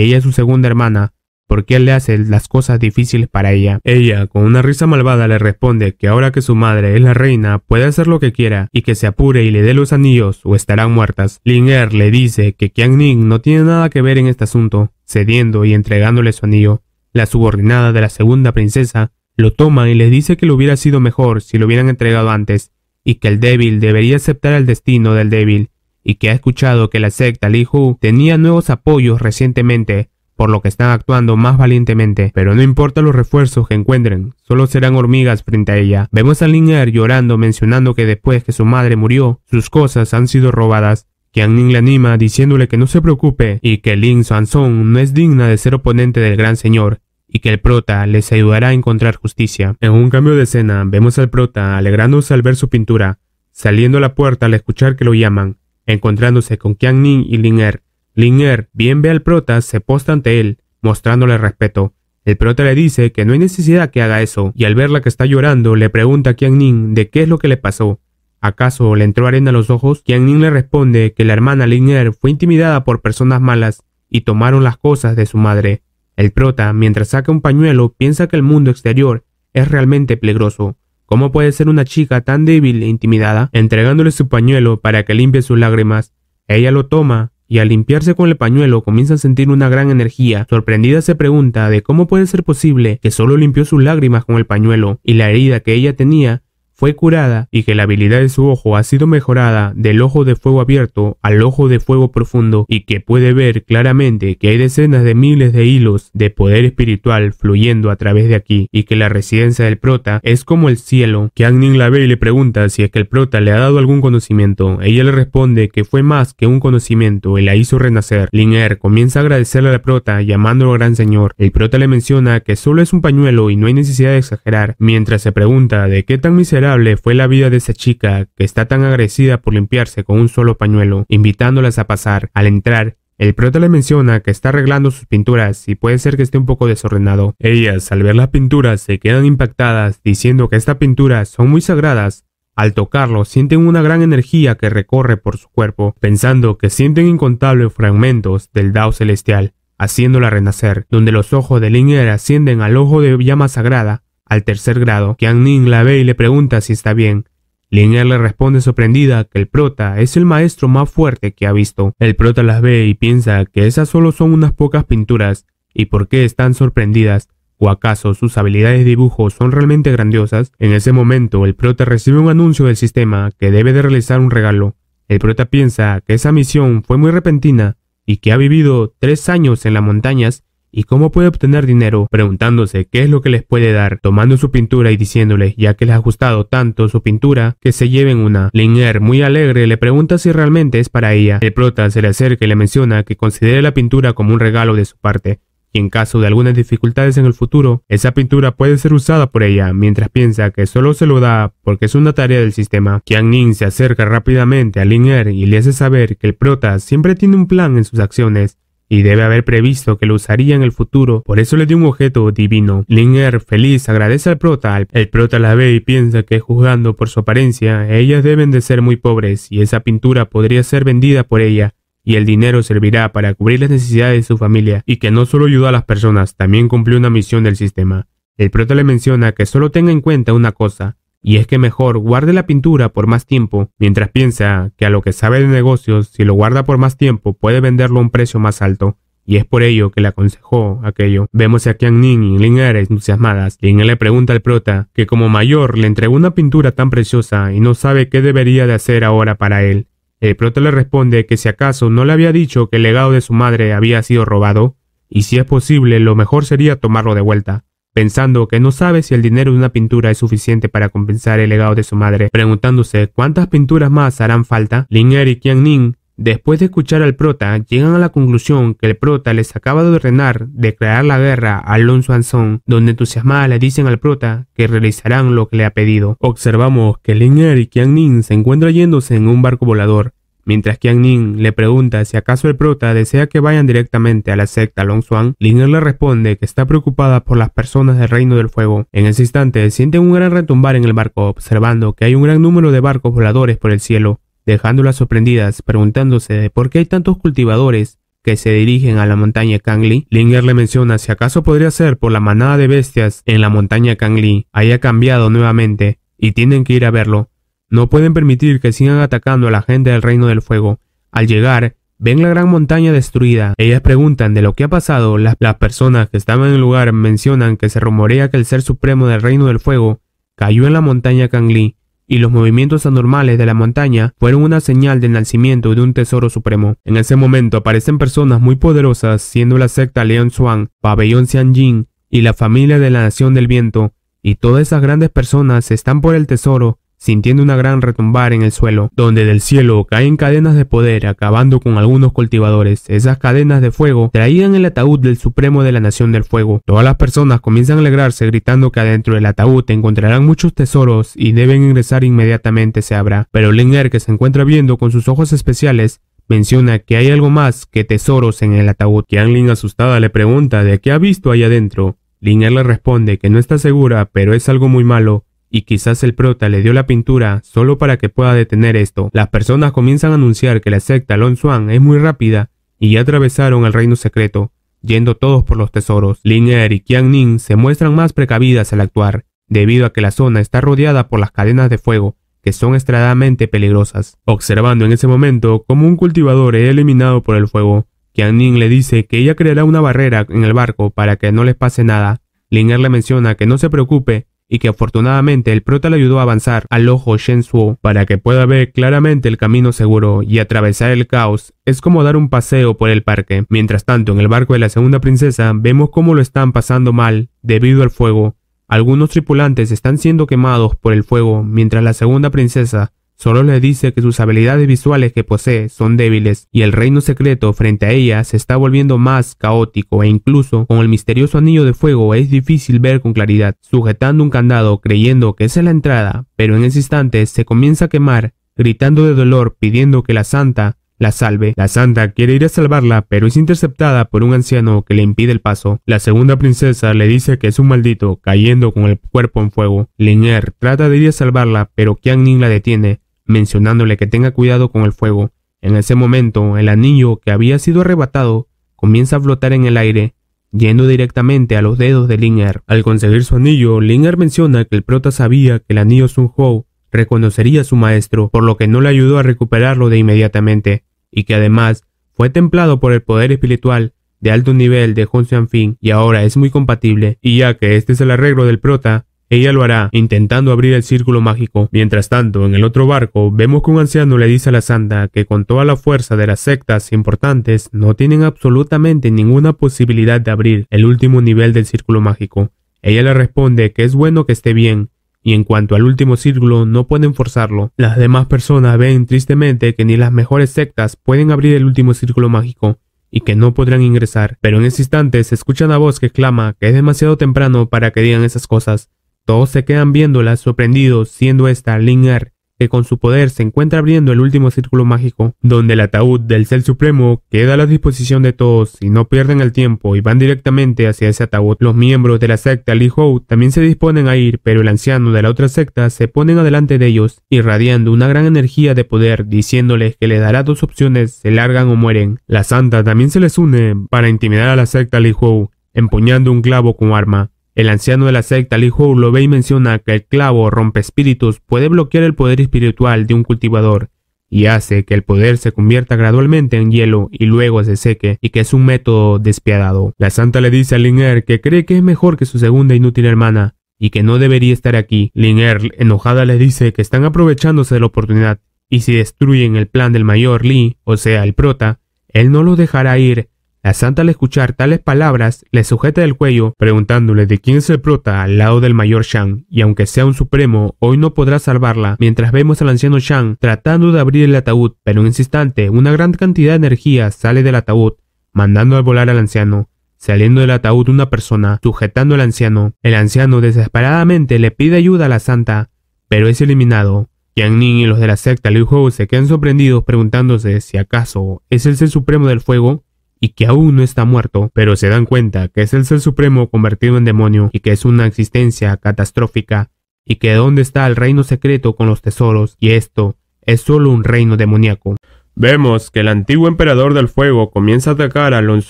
ella es su segunda hermana, por qué le hace las cosas difíciles para ella. Ella, con una risa malvada, le responde que ahora que su madre es la reina, puede hacer lo que quiera y que se apure y le dé los anillos o estarán muertas. Ling Er le dice que Qian Ning no tiene nada que ver en este asunto, cediendo y entregándole su anillo. La subordinada de la segunda princesa lo toma y les dice que lo hubiera sido mejor si lo hubieran entregado antes, y que el débil debería aceptar el destino del débil, y que ha escuchado que la secta Li Hu tenía nuevos apoyos recientemente, por lo que están actuando más valientemente, pero no importa los refuerzos que encuentren, solo serán hormigas frente a ella. Vemos a Lin Er llorando mencionando que después que su madre murió, sus cosas han sido robadas. que Ning le anima diciéndole que no se preocupe y que Lin Sansong no es digna de ser oponente del gran señor y que el prota les ayudará a encontrar justicia. En un cambio de escena, vemos al prota alegrándose al ver su pintura, saliendo a la puerta al escuchar que lo llaman, encontrándose con Qian Ning y Lin Er. Lin Er, bien ve al prota, se posta ante él, mostrándole respeto. El prota le dice que no hay necesidad que haga eso, y al verla que está llorando, le pregunta a Qian Ning de qué es lo que le pasó. ¿Acaso le entró arena a los ojos? Qian Ning le responde que la hermana Lin Er fue intimidada por personas malas y tomaron las cosas de su madre. El prota, mientras saca un pañuelo, piensa que el mundo exterior es realmente peligroso. ¿Cómo puede ser una chica tan débil e intimidada? Entregándole su pañuelo para que limpie sus lágrimas, ella lo toma y al limpiarse con el pañuelo comienza a sentir una gran energía. Sorprendida se pregunta de cómo puede ser posible que solo limpió sus lágrimas con el pañuelo y la herida que ella tenía fue curada y que la habilidad de su ojo ha sido mejorada del ojo de fuego abierto al ojo de fuego profundo y que puede ver claramente que hay decenas de miles de hilos de poder espiritual fluyendo a través de aquí y que la residencia del prota es como el cielo, que Agnin la ve y le pregunta si es que el prota le ha dado algún conocimiento. Ella le responde que fue más que un conocimiento y la hizo renacer. Linier comienza a agradecerle a la prota llamándolo gran señor. El prota le menciona que solo es un pañuelo y no hay necesidad de exagerar, mientras se pregunta de qué tan miserable fue la vida de esa chica que está tan agradecida por limpiarse con un solo pañuelo, invitándolas a pasar. Al entrar, el prota le menciona que está arreglando sus pinturas y puede ser que esté un poco desordenado. Ellas, al ver las pinturas, se quedan impactadas, diciendo que estas pinturas son muy sagradas. Al tocarlo, sienten una gran energía que recorre por su cuerpo, pensando que sienten incontables fragmentos del Dao celestial, haciéndola renacer, donde los ojos de Lin-Yi ascienden al ojo de llama sagrada, al tercer grado, Yang Ning la ve y le pregunta si está bien. Linear le responde sorprendida que el prota es el maestro más fuerte que ha visto. El prota las ve y piensa que esas solo son unas pocas pinturas y por qué están sorprendidas. ¿O acaso sus habilidades de dibujo son realmente grandiosas? En ese momento, el prota recibe un anuncio del sistema que debe de realizar un regalo. El prota piensa que esa misión fue muy repentina y que ha vivido tres años en las montañas ¿Y cómo puede obtener dinero? Preguntándose qué es lo que les puede dar, tomando su pintura y diciéndole ya que les ha gustado tanto su pintura que se lleven una. Linger, muy alegre, le pregunta si realmente es para ella. El prota se le acerca y le menciona que considere la pintura como un regalo de su parte y en caso de algunas dificultades en el futuro, esa pintura puede ser usada por ella, mientras piensa que solo se lo da porque es una tarea del sistema. Qian Ning se acerca rápidamente a Lin y le hace saber que el prota siempre tiene un plan en sus acciones y debe haber previsto que lo usaría en el futuro, por eso le dio un objeto divino. Linger, feliz, agradece al prota. El prota la ve y piensa que juzgando por su apariencia, ellas deben de ser muy pobres y esa pintura podría ser vendida por ella y el dinero servirá para cubrir las necesidades de su familia y que no solo ayuda a las personas, también cumplió una misión del sistema. El prota le menciona que solo tenga en cuenta una cosa, y es que mejor guarde la pintura por más tiempo, mientras piensa que a lo que sabe de negocios, si lo guarda por más tiempo, puede venderlo a un precio más alto. Y es por ello que le aconsejó aquello. Vemos a Qiang Ning y Lin Er entusiasmadas. Lin le pregunta al prota que como mayor le entregó una pintura tan preciosa y no sabe qué debería de hacer ahora para él. El prota le responde que si acaso no le había dicho que el legado de su madre había sido robado, y si es posible lo mejor sería tomarlo de vuelta pensando que no sabe si el dinero de una pintura es suficiente para compensar el legado de su madre, preguntándose cuántas pinturas más harán falta, Lin Er y Qian Ning, después de escuchar al prota, llegan a la conclusión que el prota les acaba de ordenar declarar la guerra a Alonso Anson, donde entusiasmadas le dicen al prota que realizarán lo que le ha pedido. Observamos que Lin Er y Qian Ning se encuentran yéndose en un barco volador, Mientras que Ning le pregunta si acaso el prota desea que vayan directamente a la secta Long Swan, Linger le responde que está preocupada por las personas del Reino del Fuego. En ese instante sienten un gran retumbar en el barco, observando que hay un gran número de barcos voladores por el cielo, dejándolas sorprendidas, preguntándose de por qué hay tantos cultivadores que se dirigen a la montaña Kangli, Linger le menciona si acaso podría ser por la manada de bestias en la montaña Kangli haya cambiado nuevamente y tienen que ir a verlo. No pueden permitir que sigan atacando a la gente del Reino del Fuego. Al llegar, ven la gran montaña destruida. Ellas preguntan de lo que ha pasado. Las, personas que estaban en el lugar mencionan que se rumorea que el ser supremo del Reino del Fuego cayó en la montaña Kangli y los movimientos anormales de la montaña fueron una señal del nacimiento de un tesoro supremo. En ese momento aparecen personas muy poderosas, siendo la secta Leon Swan, Pabellón Xianjin y la familia de la Nación del Viento, y todas esas grandes personas están por el tesoro sintiendo una gran retumbar en el suelo, donde del cielo caen cadenas de poder acabando con algunos cultivadores. Esas cadenas de fuego traían el ataúd del Supremo de la Nación del Fuego. Todas las personas comienzan a alegrarse gritando que adentro del ataúd encontrarán muchos tesoros y deben ingresar inmediatamente se abra. Pero Linger que se encuentra viendo con sus ojos especiales, menciona que hay algo más que tesoros en el ataúd. Anlin asustada le pregunta de qué ha visto ahí adentro. Linger le responde que no está segura, pero es algo muy malo, y quizás el prota le dio la pintura solo para que pueda detener esto. Las personas comienzan a anunciar que la secta Lon Swan es muy rápida y ya atravesaron el reino secreto, yendo todos por los tesoros. Lin Er y Qian Ning se muestran más precavidas al actuar, debido a que la zona está rodeada por las cadenas de fuego, que son extremadamente peligrosas. Observando en ese momento cómo un cultivador es eliminado por el fuego, Qian Ning le dice que ella creará una barrera en el barco para que no les pase nada. Lin Er le menciona que no se preocupe y que afortunadamente el prota le ayudó a avanzar al ojo Shensuo para que pueda ver claramente el camino seguro y atravesar el caos es como dar un paseo por el parque. Mientras tanto, en el barco de la segunda princesa vemos cómo lo están pasando mal debido al fuego. Algunos tripulantes están siendo quemados por el fuego, mientras la segunda princesa Solo le dice que sus habilidades visuales que posee son débiles y el reino secreto frente a ella se está volviendo más caótico e incluso con el misterioso anillo de fuego es difícil ver con claridad, sujetando un candado creyendo que es la entrada, pero en ese instante se comienza a quemar, gritando de dolor pidiendo que la santa la salve. La santa quiere ir a salvarla, pero es interceptada por un anciano que le impide el paso. La segunda princesa le dice que es un maldito, cayendo con el cuerpo en fuego. Linger trata de ir a salvarla, pero Qian Ning la detiene, mencionándole que tenga cuidado con el fuego. En ese momento, el anillo que había sido arrebatado comienza a flotar en el aire, yendo directamente a los dedos de Linger. Al conseguir su anillo, Linger menciona que el prota sabía que el anillo Sun Ho reconocería a su maestro, por lo que no le ayudó a recuperarlo de inmediatamente, y que además fue templado por el poder espiritual de alto nivel de Hong Fin y ahora es muy compatible, y ya que este es el arreglo del prota, ella lo hará, intentando abrir el círculo mágico. Mientras tanto, en el otro barco, vemos que un anciano le dice a la santa que con toda la fuerza de las sectas importantes no tienen absolutamente ninguna posibilidad de abrir el último nivel del círculo mágico. Ella le responde que es bueno que esté bien, y en cuanto al último círculo no pueden forzarlo. Las demás personas ven tristemente que ni las mejores sectas pueden abrir el último círculo mágico y que no podrán ingresar, pero en ese instante se escucha una voz que exclama que es demasiado temprano para que digan esas cosas, todos se quedan viéndola sorprendidos, siendo esta Er, que con su poder se encuentra abriendo el último círculo mágico, donde el ataúd del cel Supremo queda a la disposición de todos y no pierden el tiempo y van directamente hacia ese ataúd. Los miembros de la secta Li Hou también se disponen a ir, pero el anciano de la otra secta se ponen adelante de ellos, irradiando una gran energía de poder, diciéndoles que le dará dos opciones, se largan o mueren. La santa también se les une para intimidar a la secta Li Hou, empuñando un clavo como arma. El anciano de la secta Lee Hou lo ve y menciona que el clavo rompe espíritus puede bloquear el poder espiritual de un cultivador y hace que el poder se convierta gradualmente en hielo y luego se seque y que es un método despiadado. La santa le dice a Lin er que cree que es mejor que su segunda inútil hermana y que no debería estar aquí. Lin er, enojada le dice que están aprovechándose de la oportunidad y si destruyen el plan del mayor Lee, o sea el prota, él no lo dejará ir la santa al escuchar tales palabras le sujeta el cuello preguntándole de quién se el prota al lado del mayor Shang y aunque sea un supremo hoy no podrá salvarla mientras vemos al anciano Shang tratando de abrir el ataúd pero en ese instante una gran cantidad de energía sale del ataúd mandando al volar al anciano saliendo del ataúd una persona sujetando al anciano el anciano desesperadamente le pide ayuda a la santa pero es eliminado Yang Ning y los de la secta Liu se quedan sorprendidos preguntándose si acaso es el ser supremo del fuego y que aún no está muerto, pero se dan cuenta que es el Ser Supremo convertido en demonio y que es una existencia catastrófica y que dónde está el reino secreto con los tesoros y esto es solo un reino demoníaco. Vemos que el antiguo emperador del fuego comienza a atacar a Lon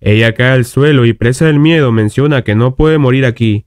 Ella cae al suelo y presa del miedo menciona que no puede morir aquí.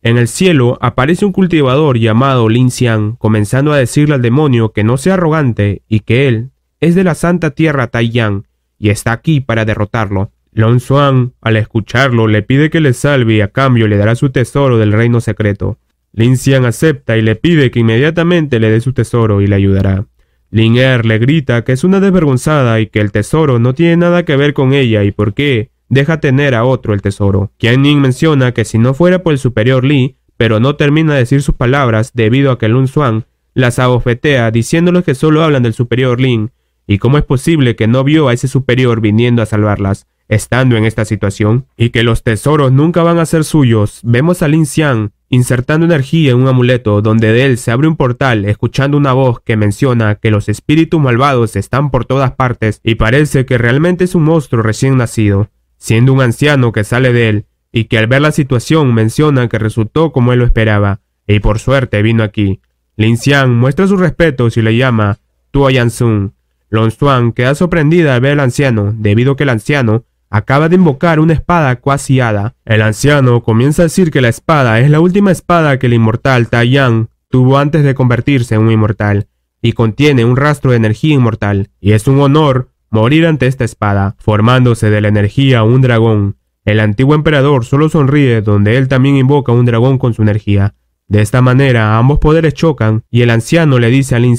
En el cielo aparece un cultivador llamado Lin Xian, comenzando a decirle al demonio que no sea arrogante y que él es de la santa tierra Taiyang y está aquí para derrotarlo. Lon Xuan, al escucharlo, le pide que le salve y a cambio le dará su tesoro del reino secreto. Lin Xian acepta y le pide que inmediatamente le dé su tesoro y le ayudará. Lin Er le grita que es una desvergonzada y que el tesoro no tiene nada que ver con ella y por qué deja tener a otro el tesoro. Qian Ning menciona que si no fuera por el superior Li, pero no termina de decir sus palabras debido a que Lun Xuan las abofetea diciéndoles que solo hablan del superior Lin ¿Y cómo es posible que no vio a ese superior viniendo a salvarlas, estando en esta situación? Y que los tesoros nunca van a ser suyos. Vemos a Lin Xiang insertando energía en un amuleto donde de él se abre un portal escuchando una voz que menciona que los espíritus malvados están por todas partes y parece que realmente es un monstruo recién nacido, siendo un anciano que sale de él y que al ver la situación menciona que resultó como él lo esperaba y por suerte vino aquí. Lin Xiang muestra sus respetos y le llama Tuo Yansun, Lon queda sorprendida al ver al anciano, debido a que el anciano acaba de invocar una espada cuasi hada. El anciano comienza a decir que la espada es la última espada que el inmortal Tai tuvo antes de convertirse en un inmortal, y contiene un rastro de energía inmortal, y es un honor morir ante esta espada, formándose de la energía un dragón. El antiguo emperador solo sonríe donde él también invoca un dragón con su energía. De esta manera ambos poderes chocan y el anciano le dice al Lin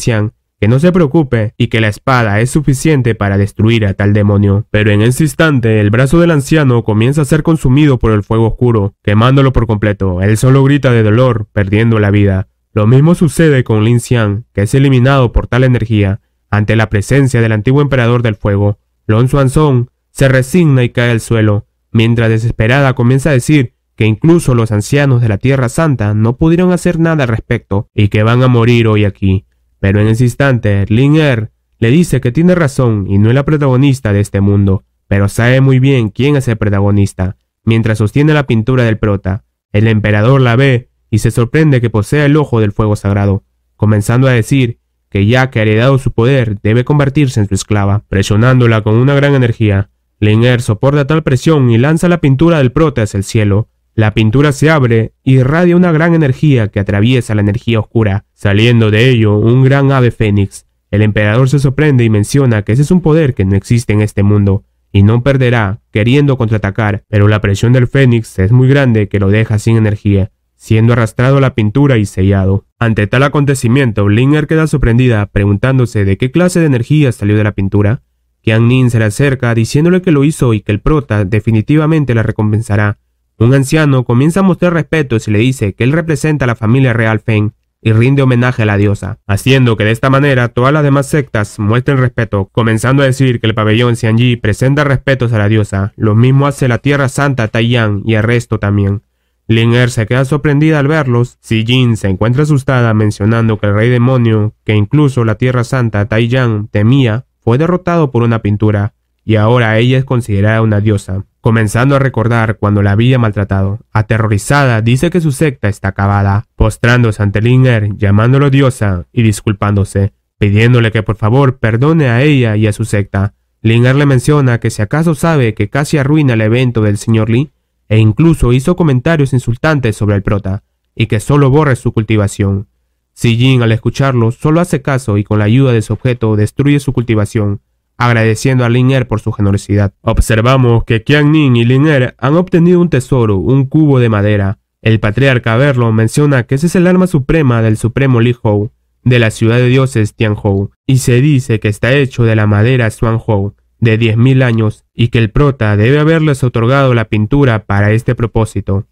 que no se preocupe y que la espada es suficiente para destruir a tal demonio. Pero en ese instante, el brazo del anciano comienza a ser consumido por el fuego oscuro, quemándolo por completo. Él solo grita de dolor, perdiendo la vida. Lo mismo sucede con Lin Xian, que es eliminado por tal energía. Ante la presencia del antiguo emperador del fuego, Lon Song se resigna y cae al suelo, mientras desesperada comienza a decir que incluso los ancianos de la Tierra Santa no pudieron hacer nada al respecto y que van a morir hoy aquí. Pero en ese instante, Lin Er le dice que tiene razón y no es la protagonista de este mundo, pero sabe muy bien quién es el protagonista. Mientras sostiene la pintura del prota, el emperador la ve y se sorprende que posea el ojo del fuego sagrado, comenzando a decir que ya que ha heredado su poder debe convertirse en su esclava, presionándola con una gran energía. Er soporta tal presión y lanza la pintura del prota hacia el cielo, la pintura se abre y irradia una gran energía que atraviesa la energía oscura, saliendo de ello un gran ave fénix. El emperador se sorprende y menciona que ese es un poder que no existe en este mundo, y no perderá, queriendo contraatacar, pero la presión del fénix es muy grande que lo deja sin energía, siendo arrastrado a la pintura y sellado. Ante tal acontecimiento, Linger queda sorprendida, preguntándose de qué clase de energía salió de la pintura. Qian Nin se le acerca diciéndole que lo hizo y que el prota definitivamente la recompensará, un anciano comienza a mostrar respeto si le dice que él representa a la familia real Feng y rinde homenaje a la diosa, haciendo que de esta manera todas las demás sectas muestren respeto, comenzando a decir que el pabellón Xianji presenta respetos a la diosa, lo mismo hace la Tierra Santa Taiyang y el resto también. Lin Er se queda sorprendida al verlos, Xi Jin se encuentra asustada mencionando que el rey demonio, que incluso la Tierra Santa Taiyang temía, fue derrotado por una pintura, y ahora ella es considerada una diosa comenzando a recordar cuando la había maltratado. Aterrorizada, dice que su secta está acabada, postrándose ante Linger, llamándolo diosa y disculpándose, pidiéndole que por favor perdone a ella y a su secta. Linger le menciona que si acaso sabe que casi arruina el evento del señor Lee, e incluso hizo comentarios insultantes sobre el prota, y que solo borre su cultivación. Si Jin al escucharlo solo hace caso y con la ayuda de su objeto destruye su cultivación, agradeciendo a Lin Er por su generosidad. Observamos que Qian Ning y Lin Er han obtenido un tesoro, un cubo de madera. El patriarca Verlo menciona que ese es el arma suprema del supremo Li Hou, de la ciudad de dioses Tianhou, y se dice que está hecho de la madera Hou, de 10.000 años, y que el prota debe haberles otorgado la pintura para este propósito.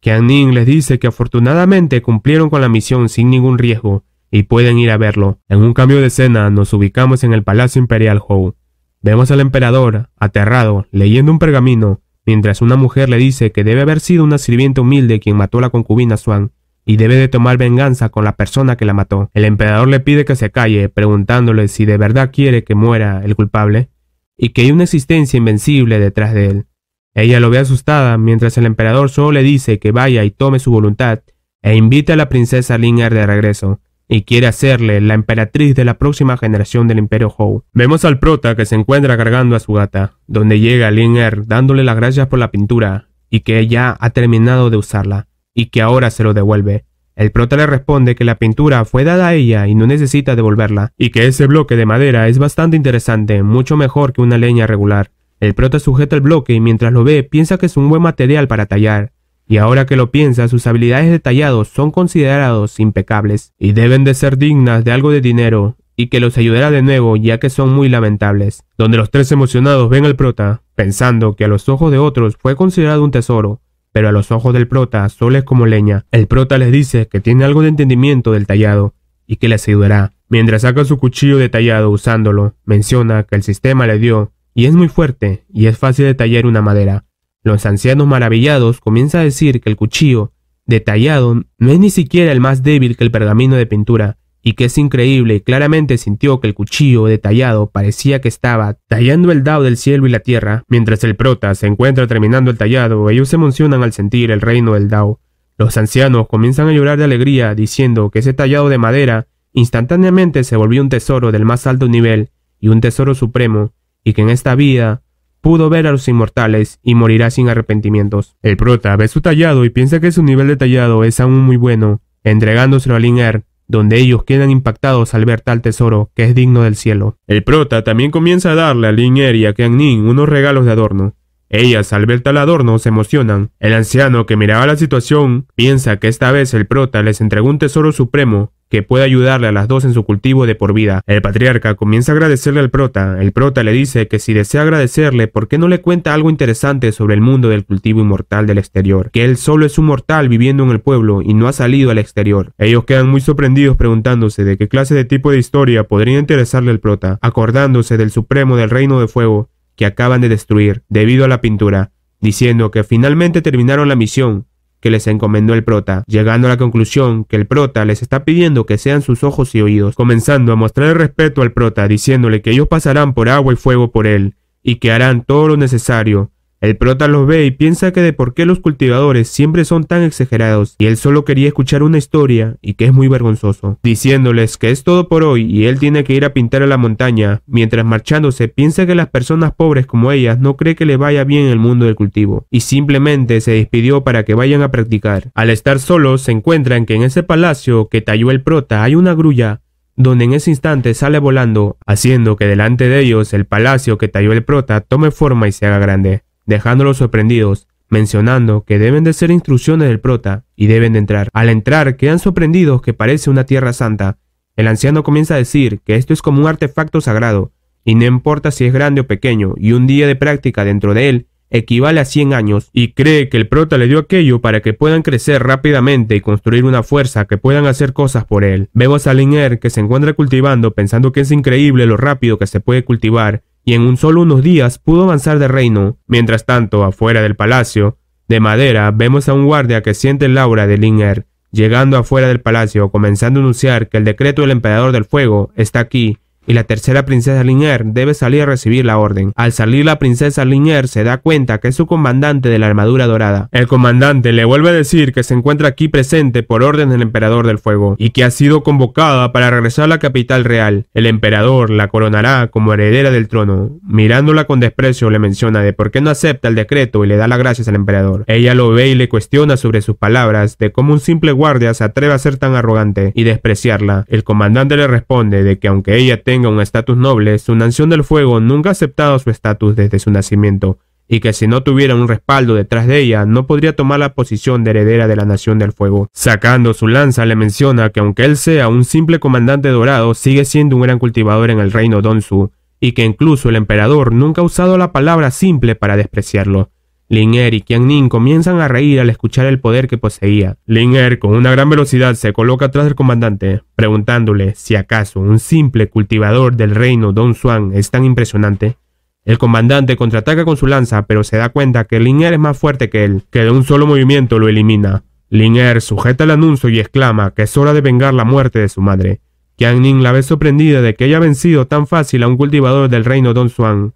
Qian Ning les dice que afortunadamente cumplieron con la misión sin ningún riesgo, y pueden ir a verlo. En un cambio de escena nos ubicamos en el Palacio Imperial Hou. Vemos al emperador, aterrado, leyendo un pergamino, mientras una mujer le dice que debe haber sido una sirviente humilde quien mató a la concubina Swan y debe de tomar venganza con la persona que la mató. El emperador le pide que se calle, preguntándole si de verdad quiere que muera el culpable y que hay una existencia invencible detrás de él. Ella lo ve asustada mientras el emperador solo le dice que vaya y tome su voluntad e invita a la princesa Linger de regreso y quiere hacerle la emperatriz de la próxima generación del Imperio Hou. Vemos al prota que se encuentra cargando a su gata, donde llega Lin Er dándole las gracias por la pintura y que ella ha terminado de usarla y que ahora se lo devuelve. El prota le responde que la pintura fue dada a ella y no necesita devolverla, y que ese bloque de madera es bastante interesante, mucho mejor que una leña regular. El prota sujeta el bloque y mientras lo ve piensa que es un buen material para tallar, y ahora que lo piensa, sus habilidades de tallado son considerados impecables y deben de ser dignas de algo de dinero y que los ayudará de nuevo ya que son muy lamentables. Donde los tres emocionados ven al prota, pensando que a los ojos de otros fue considerado un tesoro, pero a los ojos del prota solo es como leña. El prota les dice que tiene algo de entendimiento del tallado y que les ayudará. Mientras saca su cuchillo de tallado usándolo, menciona que el sistema le dio y es muy fuerte y es fácil de tallar una madera. Los ancianos maravillados comienzan a decir que el cuchillo, detallado, no es ni siquiera el más débil que el pergamino de pintura, y que es increíble, claramente sintió que el cuchillo detallado parecía que estaba tallando el dao del cielo y la tierra, mientras el prota se encuentra terminando el tallado, ellos se emocionan al sentir el reino del dao. Los ancianos comienzan a llorar de alegría, diciendo que ese tallado de madera instantáneamente se volvió un tesoro del más alto nivel y un tesoro supremo, y que en esta vida pudo ver a los inmortales y morirá sin arrepentimientos. El prota ve su tallado y piensa que su nivel de tallado es aún muy bueno, entregándoselo a Lin Er, donde ellos quedan impactados al ver tal tesoro que es digno del cielo. El prota también comienza a darle a Lin Er y a Qian Ning unos regalos de adorno. Ellas al ver tal adorno se emocionan. El anciano que miraba la situación piensa que esta vez el prota les entregó un tesoro supremo que puede ayudarle a las dos en su cultivo de por vida. El patriarca comienza a agradecerle al prota. El prota le dice que si desea agradecerle, ¿por qué no le cuenta algo interesante sobre el mundo del cultivo inmortal del exterior? Que él solo es un mortal viviendo en el pueblo y no ha salido al exterior. Ellos quedan muy sorprendidos preguntándose de qué clase de tipo de historia podría interesarle el prota, acordándose del supremo del reino de fuego que acaban de destruir debido a la pintura, diciendo que finalmente terminaron la misión que les encomendó el prota, llegando a la conclusión que el prota les está pidiendo que sean sus ojos y oídos, comenzando a mostrar el respeto al prota, diciéndole que ellos pasarán por agua y fuego por él, y que harán todo lo necesario el prota los ve y piensa que de por qué los cultivadores siempre son tan exagerados y él solo quería escuchar una historia y que es muy vergonzoso, diciéndoles que es todo por hoy y él tiene que ir a pintar a la montaña, mientras marchándose piensa que las personas pobres como ellas no cree que le vaya bien el mundo del cultivo y simplemente se despidió para que vayan a practicar. Al estar solos se encuentran que en ese palacio que talló el prota hay una grulla donde en ese instante sale volando, haciendo que delante de ellos el palacio que talló el prota tome forma y se haga grande dejándolos sorprendidos, mencionando que deben de ser instrucciones del prota y deben de entrar. Al entrar quedan sorprendidos que parece una tierra santa. El anciano comienza a decir que esto es como un artefacto sagrado, y no importa si es grande o pequeño, y un día de práctica dentro de él equivale a 100 años, y cree que el prota le dio aquello para que puedan crecer rápidamente y construir una fuerza que puedan hacer cosas por él. Vemos a Liner que se encuentra cultivando pensando que es increíble lo rápido que se puede cultivar, y en un solo unos días pudo avanzar de reino. Mientras tanto, afuera del palacio de madera, vemos a un guardia que siente el aura de Linger, llegando afuera del palacio, comenzando a anunciar que el decreto del emperador del fuego está aquí y la tercera princesa Linier debe salir a recibir la orden. Al salir la princesa Linier se da cuenta que es su comandante de la armadura dorada. El comandante le vuelve a decir que se encuentra aquí presente por orden del emperador del fuego y que ha sido convocada para regresar a la capital real. El emperador la coronará como heredera del trono. Mirándola con desprecio le menciona de por qué no acepta el decreto y le da las gracias al emperador. Ella lo ve y le cuestiona sobre sus palabras de cómo un simple guardia se atreve a ser tan arrogante y despreciarla. El comandante le responde de que aunque ella tenga tenga un estatus noble, su Nación del Fuego nunca ha aceptado su estatus desde su nacimiento, y que si no tuviera un respaldo detrás de ella, no podría tomar la posición de heredera de la Nación del Fuego. Sacando su lanza, le menciona que aunque él sea un simple comandante dorado, sigue siendo un gran cultivador en el reino Donsu, y que incluso el emperador nunca ha usado la palabra simple para despreciarlo, Lin Er y Qian Ning comienzan a reír al escuchar el poder que poseía. Lin Er con una gran velocidad se coloca atrás del comandante, preguntándole si acaso un simple cultivador del reino Don Xuan es tan impresionante. El comandante contraataca con su lanza, pero se da cuenta que Lin Er es más fuerte que él, que de un solo movimiento lo elimina. Lin Er sujeta el anuncio y exclama que es hora de vengar la muerte de su madre. Qian Ning la ve sorprendida de que haya vencido tan fácil a un cultivador del reino Don Xuan.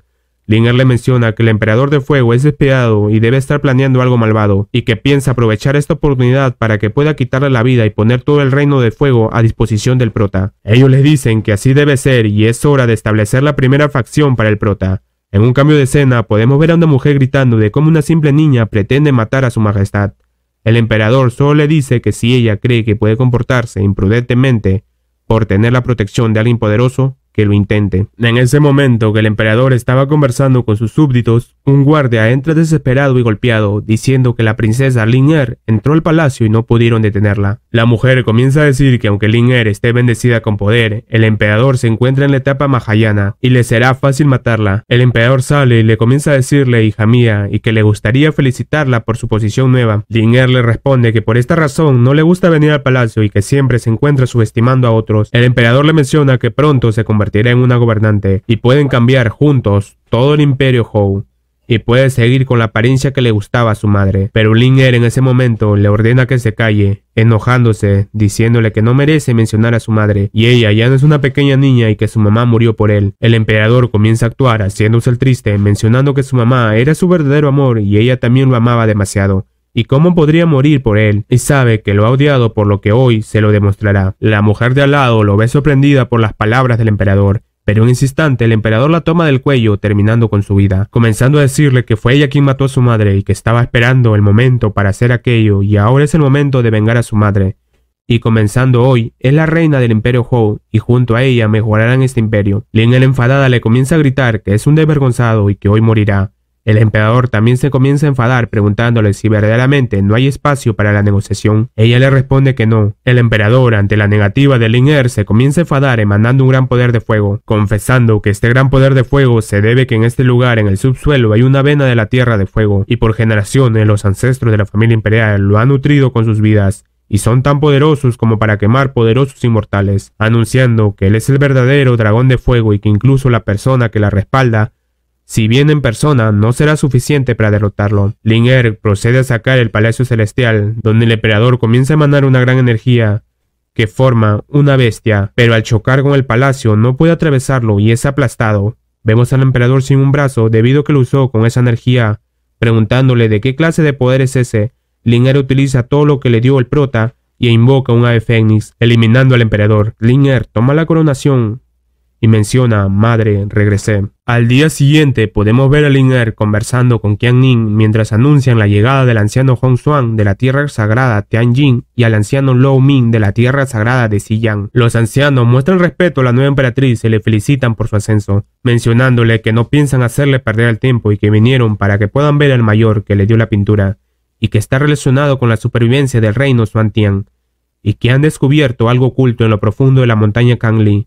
Linger le menciona que el emperador de fuego es despiadado y debe estar planeando algo malvado, y que piensa aprovechar esta oportunidad para que pueda quitarle la vida y poner todo el reino de fuego a disposición del prota. Ellos le dicen que así debe ser y es hora de establecer la primera facción para el prota. En un cambio de escena podemos ver a una mujer gritando de cómo una simple niña pretende matar a su majestad. El emperador solo le dice que si ella cree que puede comportarse imprudentemente por tener la protección de alguien poderoso, que lo intente. En ese momento que el emperador estaba conversando con sus súbditos, un guardia entra desesperado y golpeado, diciendo que la princesa Lin er entró al palacio y no pudieron detenerla. La mujer comienza a decir que aunque Lin er esté bendecida con poder, el emperador se encuentra en la etapa mahayana y le será fácil matarla. El emperador sale y le comienza a decirle hija mía y que le gustaría felicitarla por su posición nueva. Lin er le responde que por esta razón no le gusta venir al palacio y que siempre se encuentra subestimando a otros. El emperador le menciona que pronto se convertirá en una gobernante y pueden cambiar juntos todo el imperio Hou y puede seguir con la apariencia que le gustaba a su madre. Pero Linger en ese momento le ordena que se calle, enojándose, diciéndole que no merece mencionar a su madre, y ella ya no es una pequeña niña y que su mamá murió por él. El emperador comienza a actuar, haciéndose el triste, mencionando que su mamá era su verdadero amor y ella también lo amaba demasiado y cómo podría morir por él, y sabe que lo ha odiado por lo que hoy se lo demostrará. La mujer de al lado lo ve sorprendida por las palabras del emperador, pero en un instante el emperador la toma del cuello, terminando con su vida, comenzando a decirle que fue ella quien mató a su madre y que estaba esperando el momento para hacer aquello y ahora es el momento de vengar a su madre. Y comenzando hoy, es la reina del imperio Hou y junto a ella mejorarán este imperio. Lin el enfadada le comienza a gritar que es un desvergonzado y que hoy morirá. El emperador también se comienza a enfadar preguntándole si verdaderamente no hay espacio para la negociación. Ella le responde que no. El emperador, ante la negativa de Lin er, se comienza a enfadar emanando un gran poder de fuego, confesando que este gran poder de fuego se debe que en este lugar, en el subsuelo, hay una vena de la tierra de fuego, y por generaciones los ancestros de la familia imperial lo han nutrido con sus vidas, y son tan poderosos como para quemar poderosos inmortales, anunciando que él es el verdadero dragón de fuego y que incluso la persona que la respalda si bien en persona no será suficiente para derrotarlo, Ling procede a sacar el Palacio Celestial, donde el emperador comienza a emanar una gran energía que forma una bestia, pero al chocar con el palacio no puede atravesarlo y es aplastado. Vemos al emperador sin un brazo debido a que lo usó con esa energía. Preguntándole de qué clase de poder es ese, Linger utiliza todo lo que le dio el prota e invoca un ave fénix, eliminando al emperador. Linger toma la coronación y menciona, madre, regresé. Al día siguiente podemos ver a Lin Er conversando con Qian Ning mientras anuncian la llegada del anciano Hong Xuan de la tierra sagrada Tianjin y al anciano Lo Ming de la tierra sagrada de Xiyang. Los ancianos muestran respeto a la nueva emperatriz y le felicitan por su ascenso, mencionándole que no piensan hacerle perder el tiempo y que vinieron para que puedan ver al mayor que le dio la pintura y que está relacionado con la supervivencia del reino Xuantian y que han descubierto algo oculto en lo profundo de la montaña Li.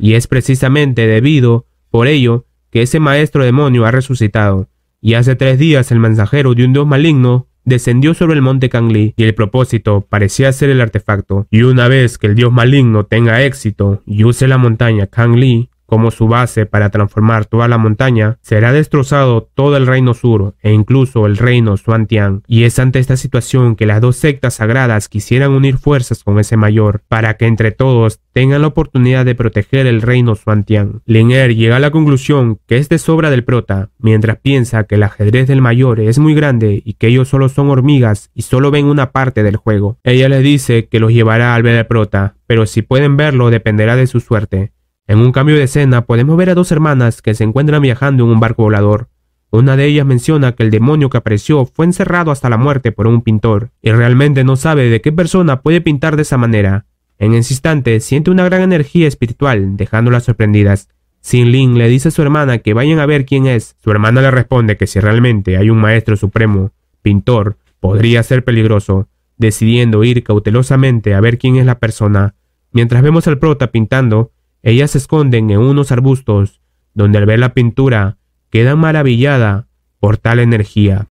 Y es precisamente debido, por ello, que ese maestro demonio ha resucitado. Y hace tres días el mensajero de un dios maligno descendió sobre el monte Kangli y el propósito parecía ser el artefacto. Y una vez que el dios maligno tenga éxito y use la montaña Kangli como su base para transformar toda la montaña, será destrozado todo el reino sur e incluso el reino Suantian. Y es ante esta situación que las dos sectas sagradas quisieran unir fuerzas con ese mayor, para que entre todos tengan la oportunidad de proteger el reino Suantian. Lin er llega a la conclusión que es de sobra del prota, mientras piensa que el ajedrez del mayor es muy grande y que ellos solo son hormigas y solo ven una parte del juego. Ella le dice que los llevará al ver al prota, pero si pueden verlo dependerá de su suerte. En un cambio de escena podemos ver a dos hermanas que se encuentran viajando en un barco volador. Una de ellas menciona que el demonio que apareció fue encerrado hasta la muerte por un pintor, y realmente no sabe de qué persona puede pintar de esa manera. En ese instante siente una gran energía espiritual, dejándolas sorprendidas. Sin Lin le dice a su hermana que vayan a ver quién es. Su hermana le responde que si realmente hay un maestro supremo, pintor, podría ser peligroso, decidiendo ir cautelosamente a ver quién es la persona. Mientras vemos al prota pintando, ellas se esconden en unos arbustos, donde al ver la pintura queda maravillada por tal energía.